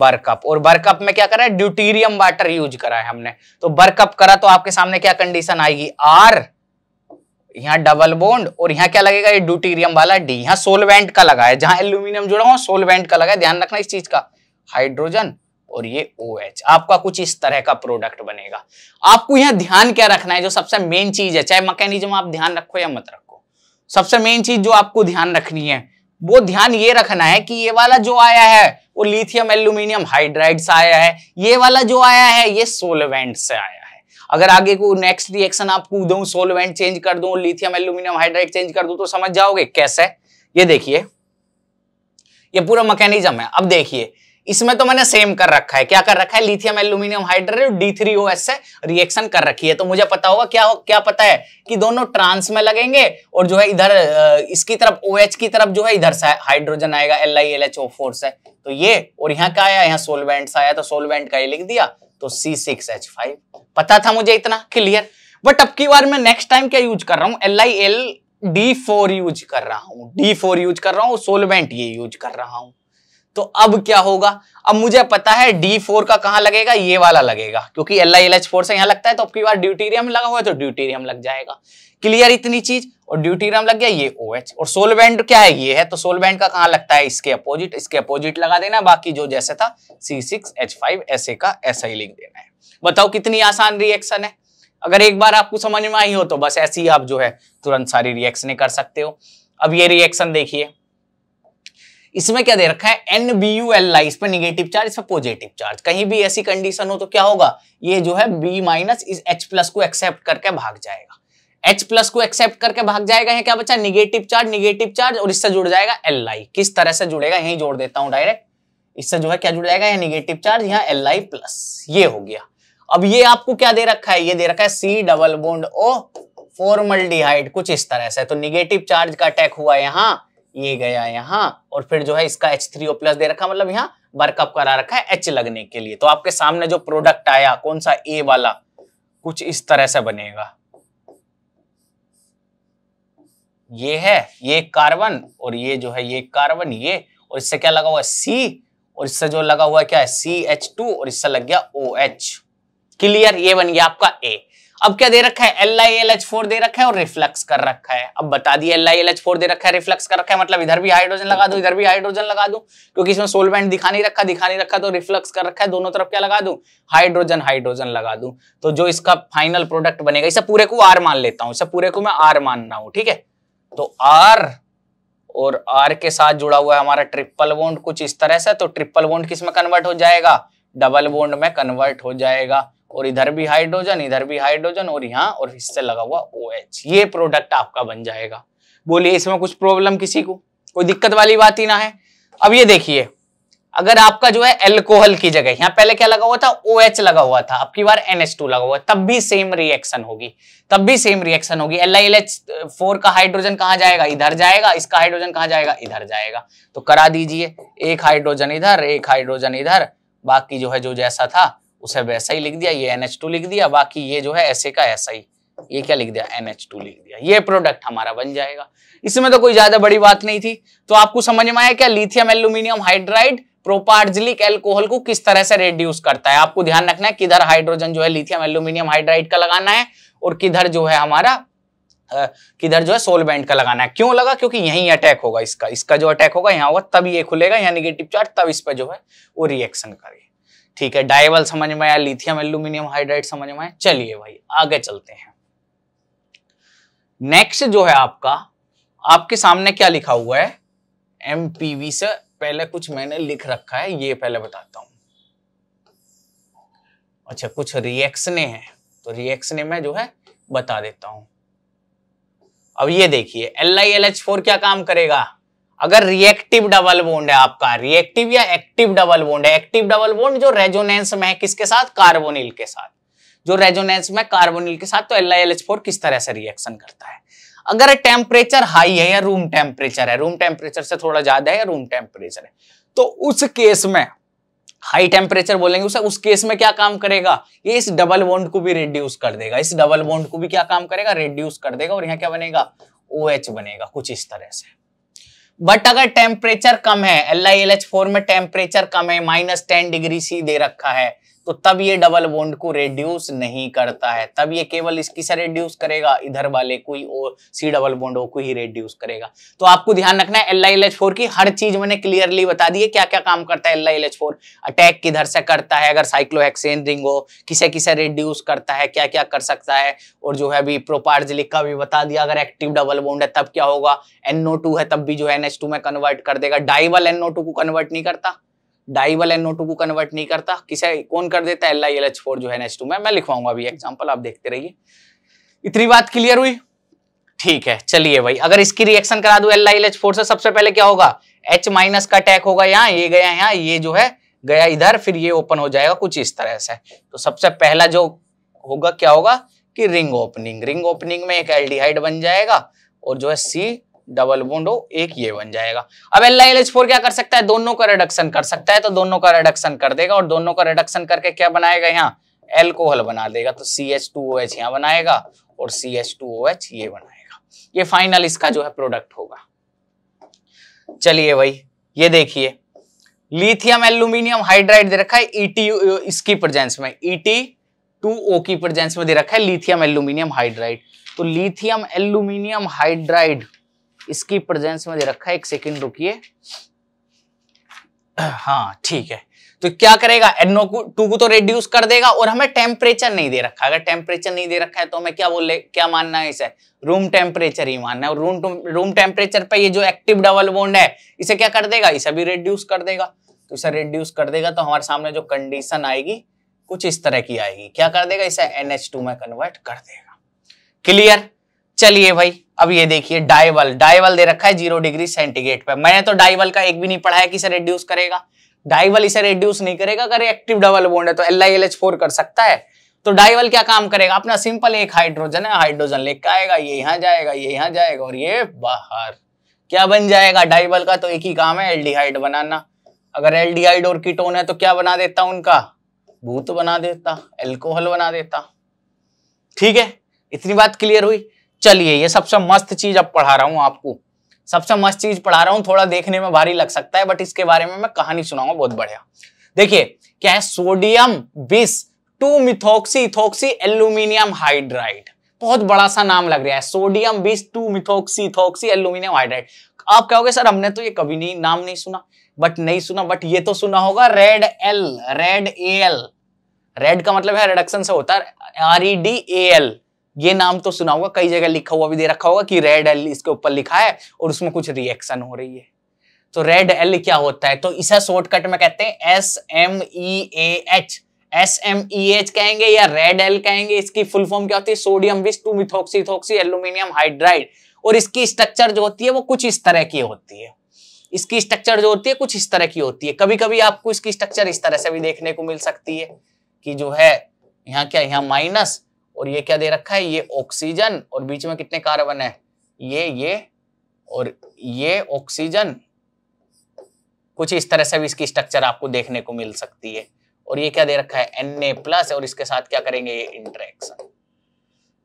बर्कअप और बर्कअप में क्या करा है ड्यूटीरियम वाटर यूज करा है हमने तो बर्कअप करा तो आपके सामने क्या कंडीशन आएगी आर यहाँ डबल बोन्ड और यहाँ क्या लगेगा ये ड्यूटीरियम वाला डी यहाँ सोलवेंट का लगा है जहां एल्यूमिनियम जुड़ा हुआ सोलवेंट का लगा है ध्यान रखना इस चीज का हाइड्रोजन और ये ओ OH. एच आपका कुछ इस तरह का प्रोडक्ट बनेगा आपको यहाँ ध्यान क्या रखना है जो सबसे मेन चीज है चाहे मकैनिज्म आप ध्यान रखो या मत रखो सबसे मेन चीज जो आपको ध्यान रखनी है वो ध्यान ये रखना है कि ये वाला जो आया है वो लिथियम एल्यूमिनियम हाइड्राइड से आया है ये वाला जो आया है ये सोलवेंट से आया अगर आगे को नेक्स्ट रिएक्शन आप कूद सोलवेंट चेंज कर दू लिथियम एल्यूमिनियम हाइड्राइड चेंज कर दू तो समझ जाओगे कैसे ये देखिए ये पूरा मैकेनिज्म है अब देखिए इसमें तो मैंने सेम कर रखा है क्या कर रखा है lithium aluminium hydrate D three O S से रिएक्शन कर रखी है तो मुझे पता होगा क्या हो, क्या पता है कि दोनों ट्रांस में लगेंगे और जो है इधर इसकी तरफ ओ OH की तरफ जो है इधर से हाइड्रोजन आएगा L I L H O four से तो ये और यहाँ क्या आया यहाँ सोलवेंट आया तो सोलवेंट का ये लिख दिया तो सी सिक्स एच फाइव पता था मुझे इतना क्लियर बट अब की बार मैं नेक्स्ट टाइम क्या यूज कर रहा हूँ L I L D four use कर रहा हूँ डी फोर यूज कर रहा हूँ सोलवेंट ये यूज कर रहा हूँ तो अब क्या होगा अब मुझे पता है डी फोर का कहाँ लगेगा ये वाला लगेगा क्योंकि L I L H four से यहाँ लगता है तो आपकी बार ड्यूटीरियम लगा हुआ है तो ड्यूटीरियम लग जाएगा क्लियर इतनी चीज और ड्यूटीरियम लग गया ये ओ OH और सोलवेंट क्या है ये है तो सोलवेंट का कहाँ लगता है इसके अपोजिट इसके अपोजिट लगा देना बाकी जो जैसे था C six H five S A का ऐसा ही लिख देना है बताओ कितनी आसान रिएक्शन है अगर एक बार आपको समझ में आई हो तो बस ऐसी आप जो है तुरंत सारी रिएक्शन कर सकते हो अब ये रिएक्शन देखिए इसमें क्या दे रखा है N B U L I इसमें निगेटिव चार्ज इसमें पॉजिटिव चार्ज कहीं भी ऐसी कंडीशन हो तो क्या होगा ये जो है बी माइनस इस एच प्लस को एक्सेप्ट करके भाग जाएगा एच प्लस को एक्सेप्ट करके भाग जाएगा है क्या बच्चा निगेटिव चार्ज निगेटिव चार्ज और इससे जुड़ जाएगा एल आई किस तरह से जुड़ेगा यही जोड़ देता हूं डायरेक्ट इससे जो है क्या जुड़ जाएगा यहाँ निगेटिव चार्ज यहाँ एल आई प्लस ये हो गया अब ये आपको क्या दे रखा है ये दे रखा है C double bond O formal कुछ इस तरह से तो निगेटिव चार्ज का अटैक हुआ यहाँ ये गया यहाँ और फिर जो है इसका एच थ्री ओ प्लस दे रखा मतलब यहाँ बर्कअप करा रखा है एच लगने के लिए तो आपके सामने जो प्रोडक्ट आया कौन सा ए वाला कुछ इस तरह से बनेगा ये है ये कार्बन और ये जो है ये कार्बन ये और इससे क्या लगा हुआ है सी और इससे जो लगा हुआ क्या है सी एच टू और इससे लग गया ओ OH. एच क्लियर ये बन गया आपका ए अब क्या दे रखा है L I L H four दे रखा है और रिफ्लक्स कर रखा है अब बता दिए L I L H four दे रखा है रिफ्लेक्स कर रखा है मतलब इधर भी हाइड्रोजन लगा दो इधर भी हाइड्रोजन लगा दो क्योंकि इसमें सोलवेंट दिखा नहीं रखा दिखा नहीं रखा तो रिफ्लेक्स कर रखा है दोनों तरफ क्या लगा दू हाइड्रोजन हाइड्रोजन लगा दू तो जो इसका फाइनल प्रोडक्ट बनेगा इसे पूरे को आर मान लेता हूं इसे पूरे को मैं आर मान रहा हूं ठीक है तो आर और आर के साथ जुड़ा हुआ है हमारा ट्रिपल वोन्ड कुछ इस तरह से तो ट्रिपल वोन्ड किस में कन्वर्ट हो जाएगा डबल वोन्ड में कन्वर्ट हो जाएगा और इधर भी हाइड्रोजन इधर भी हाइड्रोजन और यहाँ और इससे लगा हुआ ओ OH. ये प्रोडक्ट आपका बन जाएगा बोलिए इसमें कुछ प्रॉब्लम किसी को कोई दिक्कत वाली बात ही ना है अब ये देखिए अगर आपका जो है एल्कोहल की जगह यहाँ पहले क्या लगा हुआ था ओ OH लगा हुआ था अब की बार एन लगा हुआ तब भी सेम रिएक्शन होगी तब भी सेम रिएक्शन होगी एल आई का हाइड्रोजन कहाँ जाएगा इधर जाएगा इसका हाइड्रोजन कहाँ जाएगा इधर जाएगा तो करा दीजिए एक हाइड्रोजन इधर एक हाइड्रोजन इधर बाकी जो है जो जैसा था उसे वैसा ही लिख दिया ये एन लिख दिया बाकी ये जो है ऐसे का ऐसा ही ये क्या लिख दिया एन लिख दिया ये प्रोडक्ट हमारा बन जाएगा इसमें तो कोई ज्यादा बड़ी बात नहीं थी तो आपको समझ में आया क्या lithium aluminium hydride propargylic alcohol को किस तरह से रेड्यूस करता है आपको ध्यान रखना है किधर हाइड्रोजन जो है लिथियम एल्यूमिनियम हाइड्राइड का लगाना है और किधर जो है हमारा किधर जो है सोलबेंट का लगाना है क्यों लगा क्योंकि यही अटैक होगा इसका इसका जो अटैक होगा यहाँ होगा तब ये खुलेगा यहाँ निगेटिव चार्ज तब इस पर जो है वो रिएक्शन करेगा ठीक है डाइवल समझ में आया लिथियम एल्यूमिनियम हाइड्राइड समझ में आया चलिए भाई आगे चलते हैं नेक्स्ट जो है आपका आपके सामने क्या लिखा हुआ है एम से पहले कुछ मैंने लिख रखा है ये पहले बताता हूं अच्छा कुछ रिएक्शने हैं तो रिएक्शने में जो है बता देता हूं अब ये देखिए L I L H four क्या काम करेगा अगर रिएक्टिव डबल बोन्ड है आपका रिएक्टिव या एक्टिव डबल बोन्ड है एक्टिव डबल बोन्ड जो रेजोनेंस में है किसके साथ कार्बोनिल के साथ जो रेजोनेंस में कार्बोनिल के साथ तो एल किस तरह से रिएक्शन करता है अगर टेम्परेचर हाई है या रूम टेम्परेचर है रूम टेम्परेचर से थोड़ा ज्यादा है या रूम टेम्परेचर है तो उस केस में हाई टेम्परेचर बोलेंगे उसे उस केस में क्या काम करेगा ये इस डबल बॉन्ड को भी रिड्यूस कर देगा इस डबल बॉन्ड को भी क्या काम करेगा रिड्यूस कर देगा और यहाँ क्या बनेगा ओ OH बनेगा कुछ इस तरह से बट अगर टेम्परेचर कम है L I L H four में टेम्परेचर कम है माइनस टेन डिग्री सी दे रखा है तो तब ये डबल बॉन्ड को रेड्यूस नहीं करता है तब ये केवल इस से रेड्यूस करेगा इधर वाले कोई ओ सी डबल बॉन्ड को ही रेड्यूस करेगा तो आपको ध्यान रखना है L I L H four की हर चीज मैंने क्लियरली बता दी है क्या क्या काम करता है L I L H four attack किधर से करता है अगर साइक्लो रिंग हो किसे किसे रेड्यूस करता है क्या क्या कर सकता है और जो है अभी प्रोपार्जलिक का भी बता दिया अगर एक्टिव डबल बॉन्ड है तब क्या होगा एनओ टू है तब भी जो है एनएच टू में कन्वर्ट कर देगा डाइवल एनओ टू को कन्वर्ट नहीं करता डाइवल एन को कन्वर्ट नहीं करता किसे कौन कर देता है L I L H four जो है एच टू में मैं लिखवाऊंगा अभी एग्जाम्पल आप देखते रहिए इतनी बात क्लियर हुई ठीक है चलिए भाई अगर इसकी रिएक्शन करा दू L I L H four से सबसे पहले क्या होगा एच माइनस का अटैक होगा यहाँ ये गया यहाँ ये जो है गया इधर फिर ये ओपन हो जाएगा कुछ इस तरह से तो सबसे पहला जो होगा क्या होगा कि रिंग ओपनिंग रिंग ओपनिंग में एक एल्डिहाइड बन जाएगा और जो है सी डबल बॉन्ड एक ये बन जाएगा अब L I L H four क्या कर सकता है दोनों का रिडक्शन कर सकता है तो दोनों का रिडक्शन कर देगा और दोनों का रिडक्शन करके क्या बनाएगा यहाँ एल्कोहल बना देगा तो C H two O H यहाँ बनाएगा और C H two O H ये बनाएगा ये फाइनल इसका जो है प्रोडक्ट होगा चलिए भाई ये देखिए लिथियम एल्यूमिनियम हाइड्राइड दे रखा है ईटी e इसकी प्रेजेंस में ईटी टू ओ की प्रेजेंस में दे रखा है लिथियम एल्यूमिनियम हाइड्राइड तो लिथियम एल्यूमिनियम हाइड्राइड इसकी प्रेजेंस में दे रखा है एक सेकेंड रुकिए हाँ ठीक है तो क्या करेगा एडनो को टू को तो रिड्यूस कर देगा और हमें टेम्परेचर नहीं दे रखा अगर टेम्परेचर नहीं दे रखा है तो हमें क्या बोले क्या मानना है इसे रूम टेम्परेचर ही मानना है और रूम रूम टेम्परेचर पे ये जो एक्टिव डबल बोन्ड है इसे क्या कर देगा इसे भी रिड्यूस कर देगा तो इसे रिड्यूस कर देगा तो हमारे सामने जो कंडीशन आएगी कुछ इस तरह की आएगी क्या कर देगा इसे एनएच में कन्वर्ट कर देगा क्लियर चलिए भाई अब ये देखिए डाइवल डाइवल दे रखा है जीरो डिग्री सेंटीग्रेड पर मैंने तो डाइवल का एक भी नहीं पढ़ा है कि इसे रिड्यूस करेगा डाइवल इसे रिड्यूस नहीं करेगा अगर एक्टिव डबल बोन्ड है तो L I L H four कर सकता है तो डाइवल क्या काम करेगा अपना सिंपल एक हाइड्रोजन है हाइड्रोजन लेकर आएगा ये यहाँ जाएगा ये यहाँ जाएगा और ये बाहर क्या बन जाएगा डाइवल का तो एक ही काम है एल्डिहाइड बनाना अगर एल्डिहाइड और कीटोन है तो क्या बना देता उनका भूत बना देता एल्कोहल बना देता ठीक है इतनी बात क्लियर हुई चलिए ये सबसे मस्त चीज अब पढ़ा रहा हूँ आपको सबसे मस्त चीज पढ़ा रहा हूँ थोड़ा देखने में भारी लग सकता है बट इसके बारे में मैं कहानी सुनाऊंगा बहुत बढ़िया देखिए क्या है sodium bis two methoxy ethoxy aluminium hydride बहुत बड़ा सा नाम लग रहा है sodium bis two methoxy ethoxy aluminium hydride आप कहोगे सर हमने तो ये कभी नहीं नाम नहीं सुना बट नहीं सुना बट ये तो सुना होगा red L red A L red का मतलब है रिडक्शन से होता है R E D A L ये नाम तो सुना होगा कई जगह लिखा हुआ भी दे रखा होगा कि रेड एल इसके ऊपर लिखा है और उसमें कुछ रिएक्शन हो रही है तो रेड एल क्या होता है तो इसे शॉर्टकट में कहते हैं S M E H S M E H कहेंगे या रेड एल कहेंगे इसकी फुल फॉर्म क्या होती है sodium bis two methoxy ethoxy aluminium hydride और इसकी स्ट्रक्चर जो होती है वो कुछ इस तरह की होती है इसकी स्ट्रक्चर जो होती है कुछ इस तरह की होती है कभी कभी आपको इसकी स्ट्रक्चर इस तरह से भी देखने को मिल सकती है कि जो है यहाँ क्या यहाँ माइनस और ये क्या दे रखा है ये ऑक्सीजन और बीच में कितने कार्बन है ये ये और ये ऑक्सीजन कुछ इस तरह से भी इसकी स्ट्रक्चर आपको देखने को मिल सकती है और ये क्या दे रखा है एन ए प्लस और इसके साथ क्या करेंगे ये इंटरेक्शन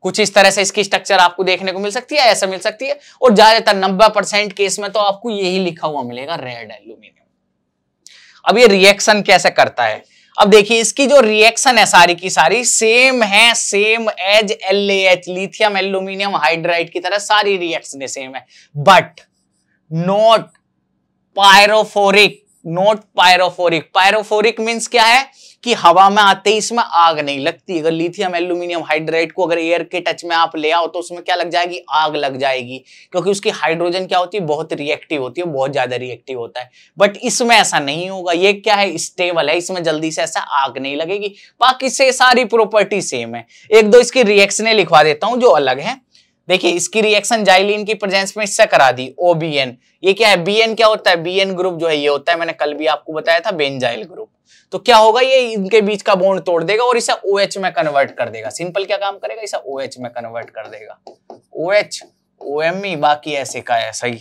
कुछ इस तरह से इसकी स्ट्रक्चर आपको देखने को मिल सकती है ऐसा मिल सकती है और ज्यादातर नब्बे परसेंट केस में तो आपको यही लिखा हुआ मिलेगा रेड एल्यूमिनियम अब ये रिएक्शन कैसे करता है अब देखिए इसकी जो रिएक्शन है सारी की सारी सेम है same as L H lithium aluminium hydride की तरह सारी रिएक्शन सेम है but not pyrophoric not pyrophoric pyrophoric means क्या है कि हवा में आते ही इसमें आग नहीं लगती अगर लिथियम एल्यूमिनियम हाइड्रेट को अगर एयर के टच में आप ले आओ तो उसमें क्या लग जाएगी आग लग जाएगी क्योंकि उसकी हाइड्रोजन क्या होती है बहुत रिएक्टिव होती है बहुत ज्यादा रिएक्टिव होता है बट इसमें ऐसा नहीं होगा ये क्या है स्टेबल है इसमें जल्दी से ऐसा आग नहीं लगेगी बाकी से सारी प्रॉपर्टी सेम है एक दो इसकी रिएक्शन लिखवा देता हूं जो अलग है देखिए इसकी रिएक्शन जाइलिन की प्रेजेंस में इससे करा दी ओबीएन ये क्या है बीएन क्या होता है बीएन ग्रुप जो है ये होता है मैंने कल भी आपको बताया था बेंजाइल ग्रुप तो क्या होगा ये इनके बीच का बोन तोड़ देगा और इसे ओ OH में कन्वर्ट कर देगा सिंपल क्या काम करेगा इसे ओ OH में कन्वर्ट कर देगा ओ OH, ई बाकी ऐसे का है सही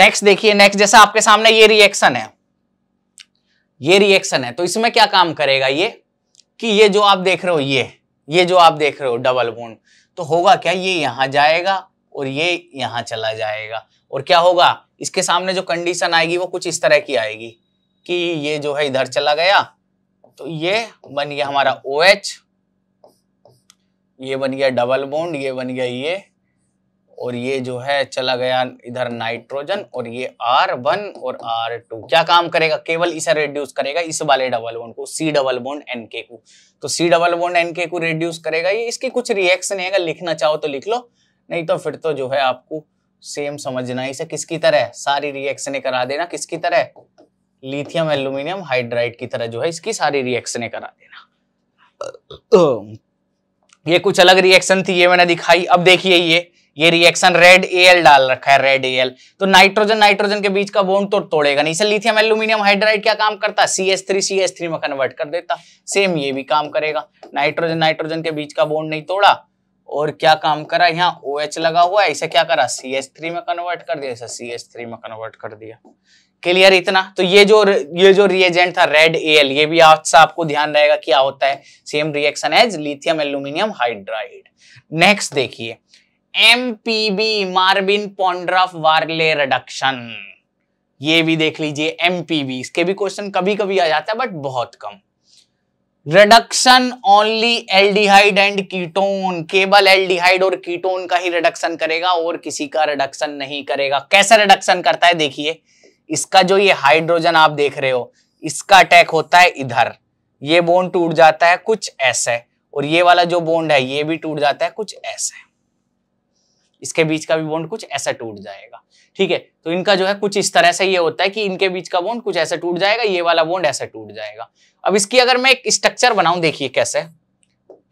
नेक्स्ट देखिए नेक्स्ट जैसा आपके सामने ये रिएक्शन है ये रिएक्शन है तो इसमें क्या काम करेगा ये कि ये जो आप देख रहे हो ये ये जो आप देख रहे हो डबल बोन तो होगा क्या ये यहाँ जाएगा और ये यहाँ चला जाएगा और क्या होगा इसके सामने जो कंडीशन आएगी वो कुछ इस तरह की आएगी कि ये जो है इधर चला गया तो ये बन गया हमारा ओ OH, ये बन गया डबल बोन्ड ये बन गया ये और ये जो है चला गया इधर नाइट्रोजन और ये आर वन और आर टू क्या काम करेगा केवल इसे रिड्यूस करेगा इस वाले डबल बोन को सी डबल बोन एनके को तो सी डबल बॉन्ड एन के को रिड्यूस करेगा ये इसके कुछ रिएक्शन है अगर लिखना चाहो तो लिख लो नहीं तो फिर तो जो है आपको सेम समझना इसे किसकी तरह सारी रिएक्शन करा देना किसकी तरह लिथियम एल्यूमिनियम हाइड्राइड की तरह जो है इसकी सारी रिएक्शन करा देना तो ये कुछ अलग रिएक्शन थी ये मैंने दिखाई अब देखिए ये ये रिएक्शन रेड एल डाल रखा है रेड एल तो नाइट्रोजन नाइट्रोजन के बीच का बोन्ड तो तोड़ेगा नहीं इसलिए लिथियम एल्यूमिनियम हाइड्राइड क्या काम करता है C S three C S three में कन्वर्ट कर देता सेम ये भी काम करेगा नाइट्रोजन नाइट्रोजन के बीच का बोन्ड नहीं तोड़ा और क्या काम करा यहाँ ओ OH लगा हुआ है इसे क्या करा सी एस थ्री में कन्वर्ट कर दिया इसे सी एस थ्री में कन्वर्ट कर दिया क्लियर इतना तो ये जो ये जो रिएजेंट था रेड एल ये भी आज आपको ध्यान रहेगा क्या होता है same reaction as lithium aluminium hydride next देखिए M P V Meerwein Ponndorf Verley reduction ये भी देख लीजिए एम पी बी इसके भी क्वेश्चन कभी कभी आ जाता है बट बहुत कम reduction only aldehyde and ketone केवल एल्डिहाइड और कीटोन का ही रिडक्शन करेगा और किसी का रिडक्शन नहीं करेगा कैसे रिडक्शन करता है देखिए इसका जो ये हाइड्रोजन आप देख रहे हो इसका अटैक होता है इधर ये बोन टूट जाता है कुछ ऐसे और ये वाला जो बोन्ड है ये भी टूट जाता है कुछ ऐसे इसके बीच का भी बॉन्ड कुछ ऐसा टूट जाएगा ठीक है तो इनका जो है कुछ इस तरह से ये होता है कि इनके बीच का बॉन्ड कुछ ऐसा टूट जाएगा ये वाला बॉन्ड ऐसा टूट जाएगा अब इसकी अगर मैं एक स्ट्रक्चर बनाऊं देखिए कैसे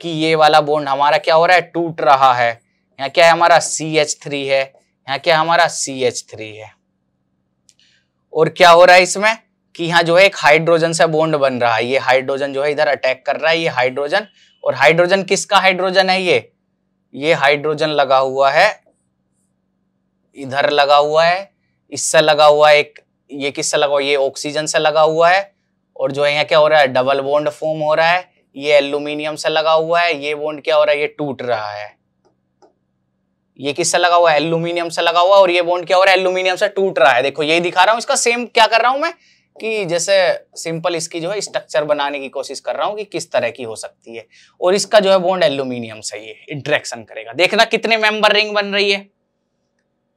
कि ये वाला बॉन्ड हमारा क्या हो रहा है टूट रहा है यहाँ क्या है हमारा सी एच थ्री है यहाँ क्या हमारा सी एच थ्री है और क्या हो रहा है इसमें कि यहाँ जो है एक हाइड्रोजन से बॉन्ड बन रहा है ये हाइड्रोजन जो है इधर अटैक कर रहा है ये हाइड्रोजन और हाइड्रोजन किसका हाइड्रोजन है ये ये हाइड्रोजन लगा हुआ है इधर लगा हुआ है इससे लगा हुआ है एक ये किससे लगा हुआ ये ऑक्सीजन से लगा हुआ है और जो है यहाँ क्या हो रहा है डबल बॉन्ड फॉर्म हो रहा है ये एल्यूमिनियम से लगा हुआ है ये बॉन्ड क्या हो रहा है ये टूट रहा है ये किससे लगा हुआ है एल्यूमिनियम से लगा हुआ है और ये बॉन्ड क्या हो रहा है एल्यूमिनियम से टूट रहा है देखो यही दिखा रहा हूं इसका सेम क्या कर रहा हूं मैं कि जैसे सिंपल इसकी जो है स्ट्रक्चर बनाने की कोशिश कर रहा हूँ कि किस तरह की हो सकती है और इसका जो है बॉन्ड एल्यूमिनियम से ये इंट्रैक्शन करेगा देखना कितने मेंबर रिंग बन रही है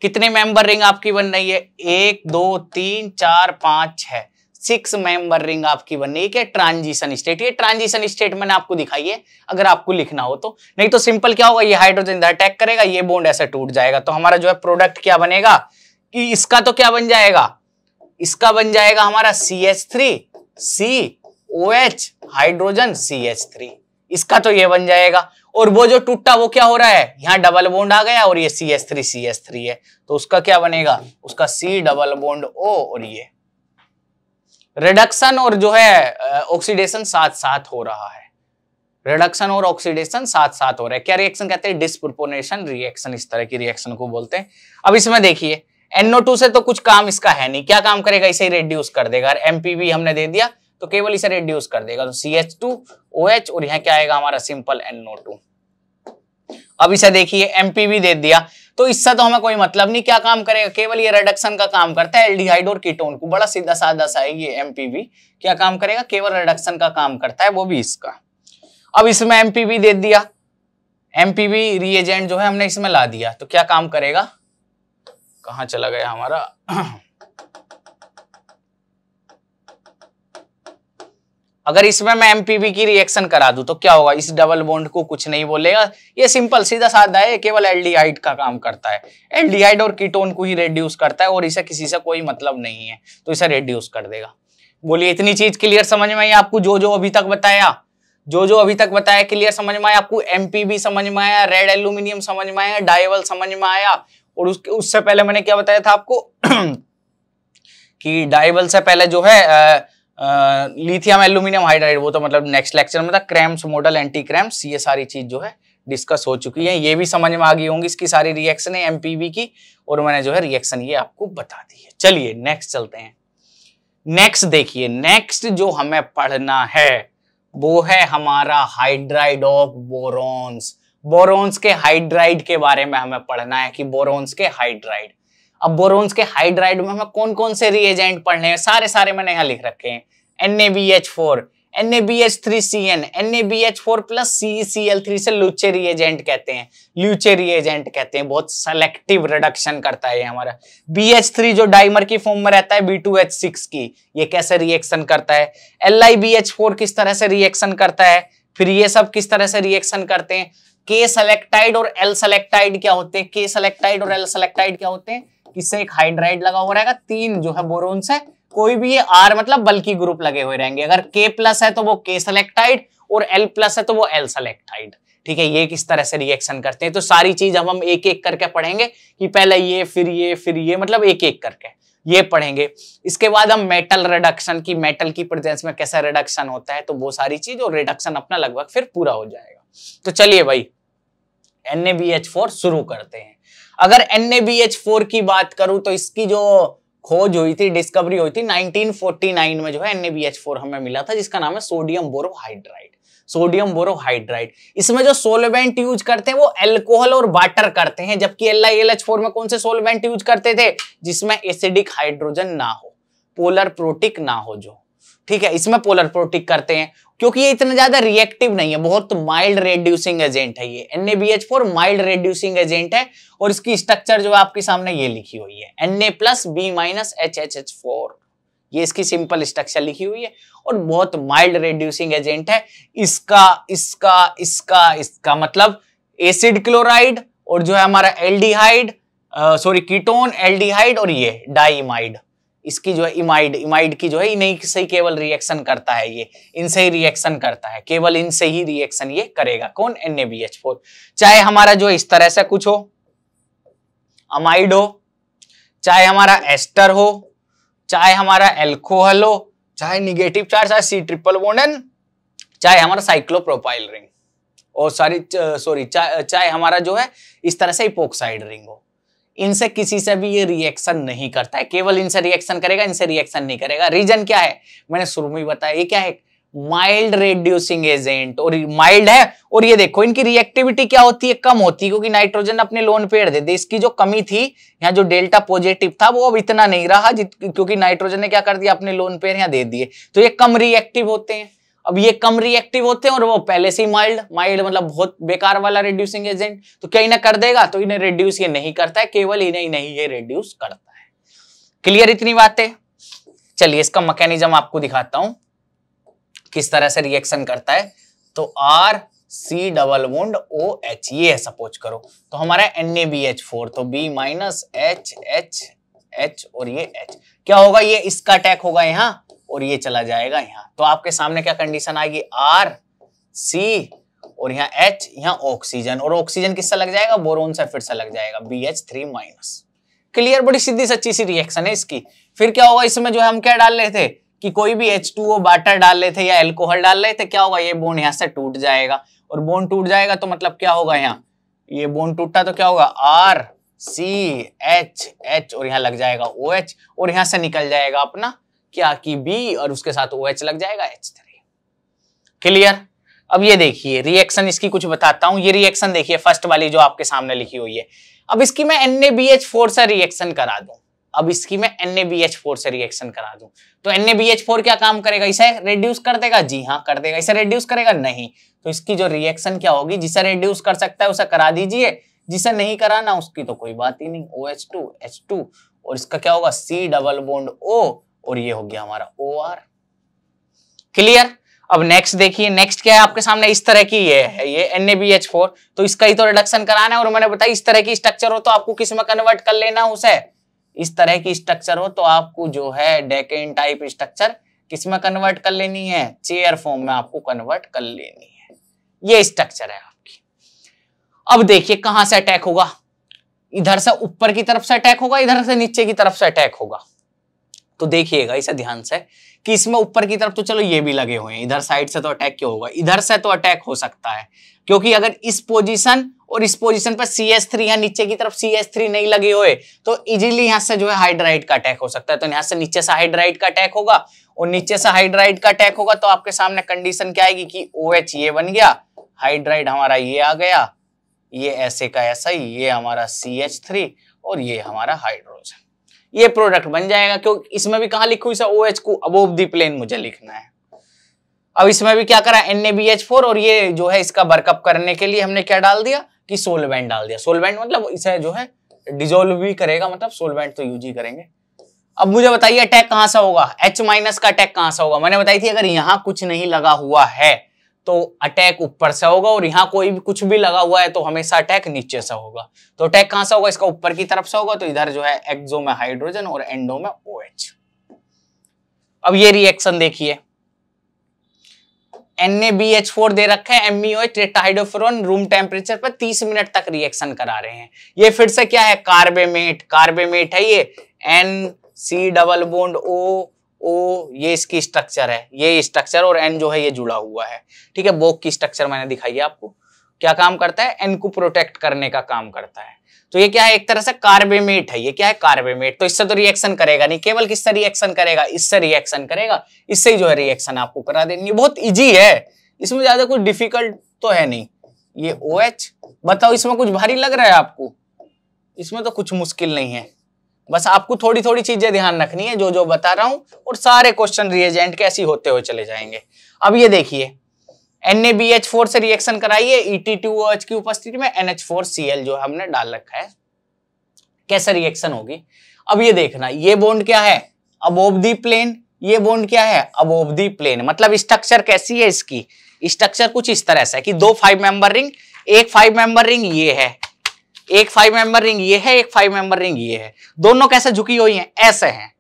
कितने मेंबर रिंग आपकी बन रही है एक दो तीन चार पांच छह सिक्स मेंबर रिंग आपकी बन रही है क्या ट्रांजिशन स्टेट ये ट्रांजिशन स्टेट मैंने आपको दिखाई है अगर आपको लिखना हो तो नहीं तो सिंपल क्या होगा ये हाइड्रोजन इधर अटैक करेगा ये बॉन्ड ऐसे टूट जाएगा तो हमारा जो है प्रोडक्ट क्या बनेगा कि इसका तो क्या बन जाएगा इसका बन जाएगा हमारा C H three C O H hydrogen C H three इसका तो ये बन जाएगा और वो जो टूटा वो क्या हो रहा है यहाँ डबल बोन्ड आ गया और ये C S three C S three है तो उसका क्या बनेगा उसका सी डबल बोन्ड ओ और ये रिडक्शन और जो है ऑक्सीडेशन साथ साथ हो रहा है रिडक्शन और ऑक्सीडेशन साथ साथ हो रहा है क्या रिएक्शन कहते हैं डिस्प्रोपोनेशन रिएक्शन इस तरह की रिएक्शन को बोलते हैं अब इसमें देखिए टू से तो कुछ काम इसका है नहीं क्या काम करेगा इसे रेड्यूस कर देगा एमपीवी हमने दे दिया तो केवल इसे रेड्यूस कर देगा तो C H two O H और यहाँ क्या आएगा हमारा सिंपल एनओ टू अब इसे देखिए एमपीवी दे दिया तो इससे तो हमें कोई मतलब नहीं क्या काम करेगा केवल ये रिडक्शन का काम करता है एल्डिहाइड और कीटोन को बड़ा सीधा साधा सा है ये एमपीवी क्या काम करेगा केवल रिडक्शन का काम करता है वो भी इसका अब इसमें एमपीवी दे दिया एमपीवी रिएजेंट जो है हमने इसमें ला दिया तो क्या काम करेगा कहा चला गया हमारा अगर इसमें मैं एमपीबी की रिएक्शन करा दूं तो क्या होगा इस डबल बॉन्ड को कुछ नहीं बोलेगा ये सिंपल सीधा साधा है केवल एल्डिहाइड का काम करता है एल्डिहाइड और कीटोन को ही रेड्यूस करता है और इसे किसी से कोई मतलब नहीं है तो इसे रेड्यूस कर देगा बोलिए इतनी चीज क्लियर समझ में आई आपको जो जो अभी तक बताया जो जो अभी तक बताया क्लियर समझ में आया आपको एमपीबी समझ में आया रेड एल्यूमिनियम समझ में आया डायवल समझ में आया और उसके उससे पहले मैंने क्या बताया था आपको कि डाइबल से पहले जो है आ, आ, लिथियम एल्यूमिनियम हाइड्राइड वो तो मतलब नेक्स्ट लेक्चर में था क्रैम्स मॉडल एंटी क्रैम्स ये सारी चीज जो है डिस्कस हो चुकी है ये भी समझ में आ गई होंगी इसकी सारी रिएक्शन है एमपीवी की और मैंने जो है रिएक्शन ये आपको बता दी है चलिए नेक्स्ट चलते हैं नेक्स्ट देखिए नेक्स्ट जो हमें पढ़ना है वो है हमारा हाइड्राइड ऑफ बोरॉन्स बोरोन्स के हाइड्राइड के बारे में हमें पढ़ना है कि बोरोन्स के हाइड्राइड अब बोरोन्स के हाइड्राइड में हमें कौन कौन से रिएजेंट पढ़ने हैं सारे सारे मैंने यहाँ लिख रखे हैं B H four plus three से लुचे रिएजेंट कहते हैं लूचे रिएजेंट कहते हैं बहुत सेलेक्टिव रिडक्शन करता है ये हमारा थ्री जो डाइमर की फॉर्म में रहता है बी टू एच सिक्स की ये कैसे रिएक्शन करता है L I B H four किस तरह से रिएक्शन करता है फिर ये सब किस तरह से रिएक्शन करते हैं के सेलेक्टाइड और एल सेलेक्टाइड क्या होते हैं के सेलेक्टाइड और एल सेलेक्टाइड क्या होते हैं इससे एक हाइड्राइड लगा हुआ रहेगा तीन जो है बोरोन से कोई भी ये आर मतलब बल्कि ग्रुप लगे हुए रहेंगे अगर के प्लस है तो वो के सेलेक्टाइड और एल प्लस है तो वो एल सेलेक्टाइड ठीक है ये किस तरह से रिएक्शन करते हैं तो सारी चीज अब हम एक एक करके पढ़ेंगे कि पहले ये फिर ये फिर ये मतलब एक एक करके ये पढ़ेंगे इसके बाद हम मेटल रिडक्शन की मेटल की प्रेजेंस में कैसा रिडक्शन होता है तो वो सारी चीज और रिडक्शन अपना लगभग फिर पूरा हो जाएगा तो चलिए भाई NaBH4 शुरू करते हैं अगर NaBH4 की बात करूं तो इसकी जो खोज हुई थी डिस्कवरी हुई थी 1949 में जो है NaBH4 हमें मिला था जिसका नाम है सोडियम बोरोहाइड्राइड सोडियम बोरोहाइड्राइड इसमें जो सोलवेंट यूज करते हैं वो एल्कोहल और वाटर करते हैं जबकि एल में कौन से सोलवेंट यूज करते थे जिसमें एसिडिक हाइड्रोजन ना हो पोलर प्रोटिक ना हो जो ठीक है इसमें पोलर प्रोटिक करते हैं क्योंकि ये इतना ज्यादा रिएक्टिव नहीं है बहुत माइल्ड रेड्यूसिंग एजेंट है ये N four mild reducing agent है और इसकी स्ट्रक्चर जो आपके सामने ये लिखी हुई है N A plus B minus H H H four ये इसकी सिंपल स्ट्रक्चर लिखी हुई है और बहुत माइल्ड रेड्यूसिंग एजेंट है इसका इसका इसका इसका मतलब एसिड क्लोराइड और जो है हमारा एल्डिहाइड सॉरी कीटोन एल्डिहाइड और ये डाइमाइड इसकी जो है इमाइड इमाइड की जो है इन्हीं से ही केवल रिएक्शन करता है ये इनसे ही रिएक्शन करता है केवल इनसे ही रिएक्शन ये करेगा कौन एन चाहे हमारा जो इस तरह से कुछ हो अमाइड हो चाहे हमारा एस्टर हो चाहे हमारा एल्कोहल हो चाहे निगेटिव चार्ज चाहे सी ट्रिपल वोडन चाहे हमारा साइक्लोप्रोपाइल रिंग और सॉरी सॉरी चाहे हमारा जो है इस तरह से इपोक्साइड रिंग हो इनसे किसी से भी ये रिएक्शन नहीं करता है केवल इनसे रिएक्शन करेगा इनसे रिएक्शन नहीं करेगा रीजन क्या है मैंने शुरू में बताया ये क्या है माइल्ड रेड्यूसिंग एजेंट और माइल्ड है और ये देखो इनकी रिएक्टिविटी क्या होती है कम होती है क्योंकि नाइट्रोजन अपने लोन पेड़ देते इसकी जो कमी थी यहाँ जो डेल्टा पॉजिटिव था वो अब इतना नहीं रहा क्योंकि नाइट्रोजन ने क्या कर दिया अपने लोन पेड़ यहाँ दे दिए तो ये कम रिएक्टिव होते हैं अब ये कम रिएक्टिव होते हैं और वो पहले से ही माइल्ड माइल्ड मतलब बहुत बेकार वाला रिड्यूसिंग एजेंट तो क्या इन्हें कर देगा तो इन्हें रिड्यूस ये नहीं करता है केवल इन्हें नहीं ये रिड्यूस करता है क्लियर इतनी बातें चलिए इसका मैकेनिज्म आपको दिखाता हूं किस तरह से रिएक्शन करता है तो आर सी डबल वोड ओ एच ये है सपोज करो तो हमारा N A B H four तो B minus H H H और ये एच क्या होगा ये इसका अटैक होगा यहाँ और ये चला जाएगा यहाँ तो आपके सामने क्या कंडीशन आएगी आर सी और यहाँ एच यहाँ ऑक्सीजन और ऑक्सीजन किससे लग जाएगा बोरोन से फिर से लग जाएगा B H three minus clear बड़ी सीधी सच्ची सी रिएक्शन है इसकी फिर क्या होगा इसमें जो है हम क्या डाल रहे थे कि कोई भी एच टू वाटर डाल रहे थे या एल्कोहल डाल रहे थे क्या होगा ये बोन यहाँ से टूट जाएगा और बोन टूट जाएगा तो मतलब क्या होगा यहाँ ये बोन टूटा तो क्या होगा आर सी एच एच और यहाँ लग जाएगा ओ OH, एच और यहाँ से निकल जाएगा अपना क्या कि बी और उसके साथ ओ OH लग जाएगा एच थ्री क्लियर अब ये देखिए रिएक्शन इसकी कुछ बताता हूं ये रिएक्शन देखिए फर्स्ट वाली जो आपके सामने लिखी हुई है अब इसकी मैं N A B H four से रिएक्शन करा दू अब इसकी मैं N A B H four से रिएक्शन करा दू तो N A B H four क्या काम करेगा इसे रिड्यूस कर देगा जी हाँ कर देगा इसे रिड्यूस करेगा नहीं तो इसकी जो रिएक्शन क्या होगी जिसे रिड्यूस कर सकता है उसे करा दीजिए जिसे नहीं कराना उसकी तो कोई बात ही नहीं O H two H two और इसका क्या होगा सी डबल बोन्ड ओ और ये हो गया हमारा ओ आर क्लियर अब नेक्स्ट देखिए नेक्स्ट क्या है आपके सामने इस तरह की ये है ये एन तो इसका ही तो रिडक्शन कराना है और मैंने बताया इस तरह की स्ट्रक्चर हो तो आपको किस में कन्वर्ट कर लेना उसे इस तरह की स्ट्रक्चर हो तो आपको जो है डेकेन टाइप स्ट्रक्चर किस में कन्वर्ट कर लेनी है चेयर फॉर्म में आपको कन्वर्ट कर लेनी है ये स्ट्रक्चर है आपकी अब देखिए कहां से अटैक होगा इधर से ऊपर की तरफ से अटैक होगा इधर से नीचे की तरफ से अटैक होगा तो देखिएगा इसे ध्यान से कि इसमें ऊपर की तरफ तो चलो ये भी लगे हुए हैं इधर साइड से तो अटैक क्यों होगा इधर से तो अटैक हो सकता है क्योंकि अगर इस पोजीशन और इस पोजीशन पर सी एस थ्री यहाँ नीचे की तरफ सी एस थ्री नहीं लगे हुए तो इजीली यहाँ से जो है हाइड्राइड का अटैक हो सकता है तो यहाँ से नीचे से हाइड्राइड का अटैक होगा और नीचे से हाइड्राइड का अटैक होगा तो आपके सामने कंडीशन क्या आएगी कि ओ OH ये बन गया हाइड्राइड हमारा ये आ गया ये ऐसे का ऐसा ये हमारा सी एच थ्री और ये हमारा हाइड्रोजन ये प्रोडक्ट बन जाएगा क्योंकि इसमें भी कहा लिखू इसे ओ एच को अबोव दी प्लेन मुझे लिखना है अब इसमें भी क्या करा N A B H four और ये जो है इसका बर्कअप करने के लिए हमने क्या डाल दिया कि सोलवेंट डाल दिया सोलवेंट मतलब इसे जो है डिजोल्व भी करेगा मतलब सोलवेंट तो यूज ही करेंगे अब मुझे बताइए अटैक कहां सा होगा एच माइनस का अटैक कहां सा होगा मैंने बताई थी अगर यहां कुछ नहीं लगा हुआ है तो अटैक ऊपर से होगा और यहाँ कोई भी कुछ भी लगा हुआ है तो हमेशा अटैक नीचे से होगा तो अटैक कहां से होगा इसका ऊपर की तरफ से होगा तो इधर जो है एक्जो में हाइड्रोजन और एंडो में ओ OH. अब ये रिएक्शन देखिए NaBH4 दे रखा है MeO टेट्राहाइड्रोफ्लोरन रूम टेम्परेचर पर 30 मिनट तक रिएक्शन करा रहे हैं ये फिर से क्या है कार्बेमेट कार्बेमेट है ये N C double bond O O ये इसकी स्ट्रक्चर है ये स्ट्रक्चर और एन जो है ये जुड़ा हुआ है ठीक है बोक की स्ट्रक्चर मैंने दिखाई है आपको क्या काम करता है एन को प्रोटेक्ट करने का काम करता है तो ये क्या है एक तरह से कार्बेमेट है ये क्या है कार्बेमेट तो इससे तो रिएक्शन करेगा नहीं केवल किससे रिएक्शन करेगा इससे रिएक्शन करेगा इससे ही जो है रिएक्शन आपको करा देनी बहुत ईजी है इसमें ज्यादा कुछ डिफिकल्ट तो है नहीं ये ओ OH, बताओ इसमें कुछ भारी लग रहा है आपको इसमें तो कुछ मुश्किल नहीं है बस आपको थोड़ी थोड़ी चीजें ध्यान रखनी है जो जो बता रहा हूं और सारे क्वेश्चन रिएजेंट के ऐसे होते हुए चले जाएंगे अब ये देखिए NaBH4 से रिएक्शन कराइए ET2OH की उपस्थिति में NH4Cl जो हमने डाल रखा है कैसे रिएक्शन होगी अब ये देखना ये बॉन्ड क्या है अबोव दी प्लेन ये बॉन्ड क्या है अबोव दी प्लेन मतलब स्ट्रक्चर कैसी है इसकी स्ट्रक्चर कुछ इस तरह से है कि दो फाइव मेंबर रिंग एक फाइव मेंबर रिंग ये है एक फाइव मेंबर रिंग ये है एक फाइव मेंबर रिंग ये है दोनों कैसे झुकी हुई है ऐसे है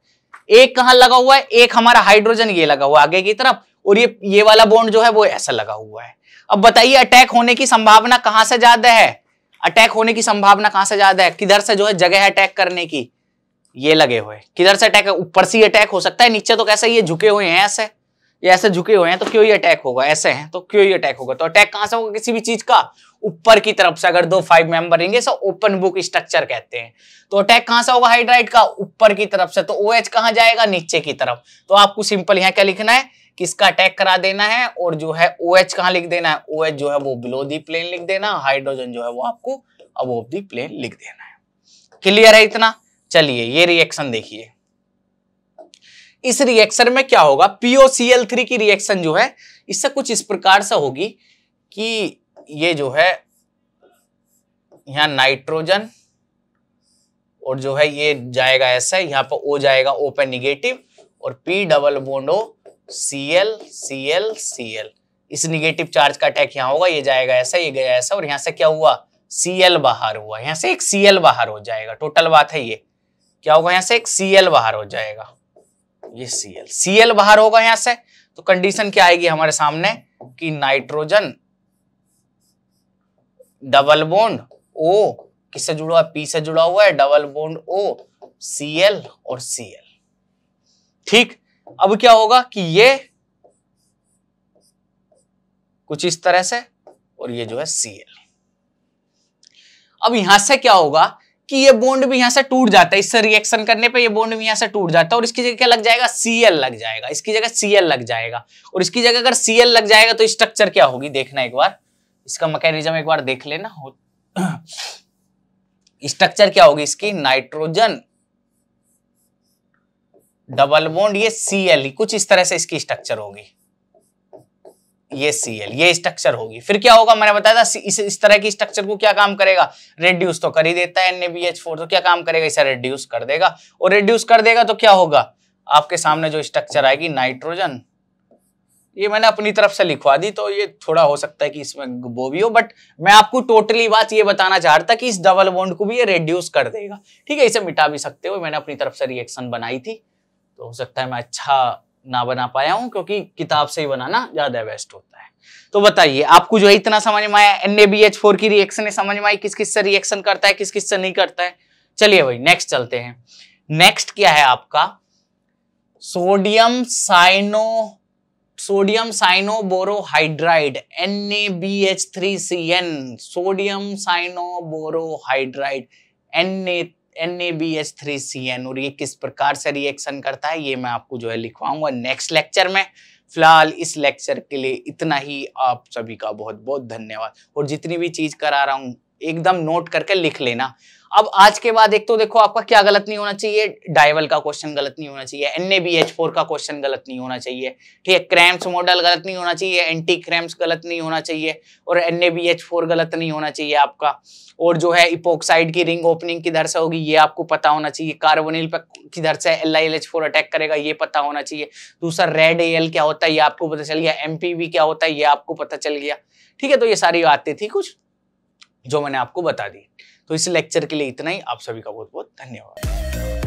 एक कहां लगा हुआ है एक हमारा हाइड्रोजन ये लगा हुआ है आगे की तरफ और ये ये वाला बॉन्ड जो है वो ऐसा लगा हुआ है अब बताइए अटैक होने की संभावना कहां से ज्यादा है अटैक होने की संभावना कहां से ज्यादा है किधर से जो है जगह है अटैक करने की ये लगे हुए किधर से अटैक ऊपर से अटैक हो सकता है नीचे तो कैसे ये झुके हुए हैं ऐसे ये ऐसे झुके हुए हैं तो क्यों ये अटैक होगा ऐसे हैं तो क्यों ये अटैक होगा तो अटैक कहां से होगा किसी भी चीज का ऊपर की तरफ से अगर दो फाइव मेंबर रहेंगे सो ओपन बुक स्ट्रक्चर कहते हैं तो अटैक कहां से होगा हाइड्राइड का ऊपर की तरफ से तो ओ OH कहां जाएगा नीचे की तरफ तो आपको सिंपल यहाँ क्या लिखना है किसका अटैक करा देना है और जो है ओ OH कहां लिख देना है ओ OH जो है वो बिलो दी प्लेन लिख देना हाइड्रोजन जो है वो आपको अब ऑफ दी प्लेन लिख देना है क्लियर है इतना चलिए ये रिएक्शन देखिए इस रिएक्शन में क्या होगा पीओसीएल थ्री की रिएक्शन जो है इससे कुछ इस प्रकार से होगी कि ये जो है यहाँ नाइट्रोजन और जो है ये जाएगा ऐसा यहाँ पर ओ जाएगा ओ पे निगेटिव और P double bond O C L C L C L इस निगेटिव चार्ज का अटैक यहाँ होगा ये जाएगा ऐसा ये गया ऐसा और यहाँ से क्या हुआ सी एल बाहर हुआ यहाँ से एक सी एल बाहर हो जाएगा टोटल बात है ये क्या होगा यहाँ से एक सी एल बाहर हो जाएगा ये सी एल सी एल बाहर होगा यहाँ से तो कंडीशन क्या आएगी हमारे सामने कि नाइट्रोजन डबल बोन्ड ओ किससे जुड़ा हुआ पी से जुड़ा हुआ है double bond O C L और सी एल ठीक अब क्या होगा कि ये कुछ इस तरह से और ये जो है सी एल अब यहां से क्या होगा कि ये बोन्ड भी यहां से टूट जाता है इससे रिएक्शन करने पे ये बोन्ड भी यहां से टूट जाता है और इसकी जगह क्या लग जाएगा सीएल लग जाएगा इसकी जगह सीएल लग जाएगा और इसकी जगह अगर सीएल लग जाएगा तो स्ट्रक्चर क्या होगी देखना एक बार इसका मैकेनिज्म एक बार देख लेना हो स्ट्रक्चर क्या होगी इसकी नाइट्रोजन डबल बॉन्ड ये सी एल कुछ इस तरह से इसकी स्ट्रक्चर होगी ये सी एल ये स्ट्रक्चर होगी फिर क्या होगा मैंने बताया था इस, इस तरह की स्ट्रक्चर को क्या काम करेगा रेड्यूस तो कर ही देता है एनएबीएच फोर तो क्या काम करेगा इसे रेड्यूस कर देगा और रेड्यूस कर देगा तो क्या होगा आपके सामने जो स्ट्रक्चर आएगी नाइट्रोजन ये मैंने अपनी तरफ से लिखवा दी तो ये थोड़ा हो सकता है कि इसमें वो भी हो बट मैं आपको टोटली बात ये बताना चाह रहा था कि इस डबल बॉन्ड को भी ये रेड्यूस कर देगा ठीक है इसे मिटा भी सकते हो मैंने अपनी तरफ से रिएक्शन बनाई थी तो हो सकता है मैं अच्छा ना बना पाया हूँ क्योंकि किताब से ही बनाना ज़्यादा बेस्ट होता है तो बताइए आपको जो है इतना समझ में आया N A B H four की रिएक्शन है समझ में आई किस किस से रिएक्शन करता है किस किस से नहीं करता है चलिए भाई नेक्स्ट चलते हैं नेक्स्ट क्या है आपका sodium cyano sodium cyanoborohydride NaBH3CN sodium cyanoborohydride सी NaBH3CN और ये किस प्रकार से रिएक्शन करता है ये मैं आपको जो है लिखवाऊंगा नेक्स्ट लेक्चर में फिलहाल इस लेक्चर के लिए इतना ही आप सभी का बहुत बहुत धन्यवाद और जितनी भी चीज़ करा रहा हूँ एकदम नोट करके लिख लेना अब आज के बाद एक तो देखो आपका क्या गलत नहीं होना चाहिए डाइवल का क्वेश्चन गलत नहीं होना चाहिए N A B H four का क्वेश्चन गलत नहीं होना चाहिए ठीक है क्रैम्स मॉडल गलत नहीं होना चाहिए एंटी क्रैम्स गलत नहीं होना चाहिए और N A B H four गलत नहीं होना चाहिए आपका और जो है इपोक्साइड की रिंग ओपनिंग किधर से होगी ये आपको पता होना चाहिए कार्बोनिल पर किधर से L I L H four attack करेगा ये पता होना चाहिए दूसरा रेड एल क्या होता है ये आपको पता चल गया एम पी क्या होता है ये आपको पता चल गया ठीक है तो ये सारी बातें थी कुछ जो मैंने आपको बता दी तो इस लेक्चर के लिए इतना ही आप सभी का बहुत बहुत धन्यवाद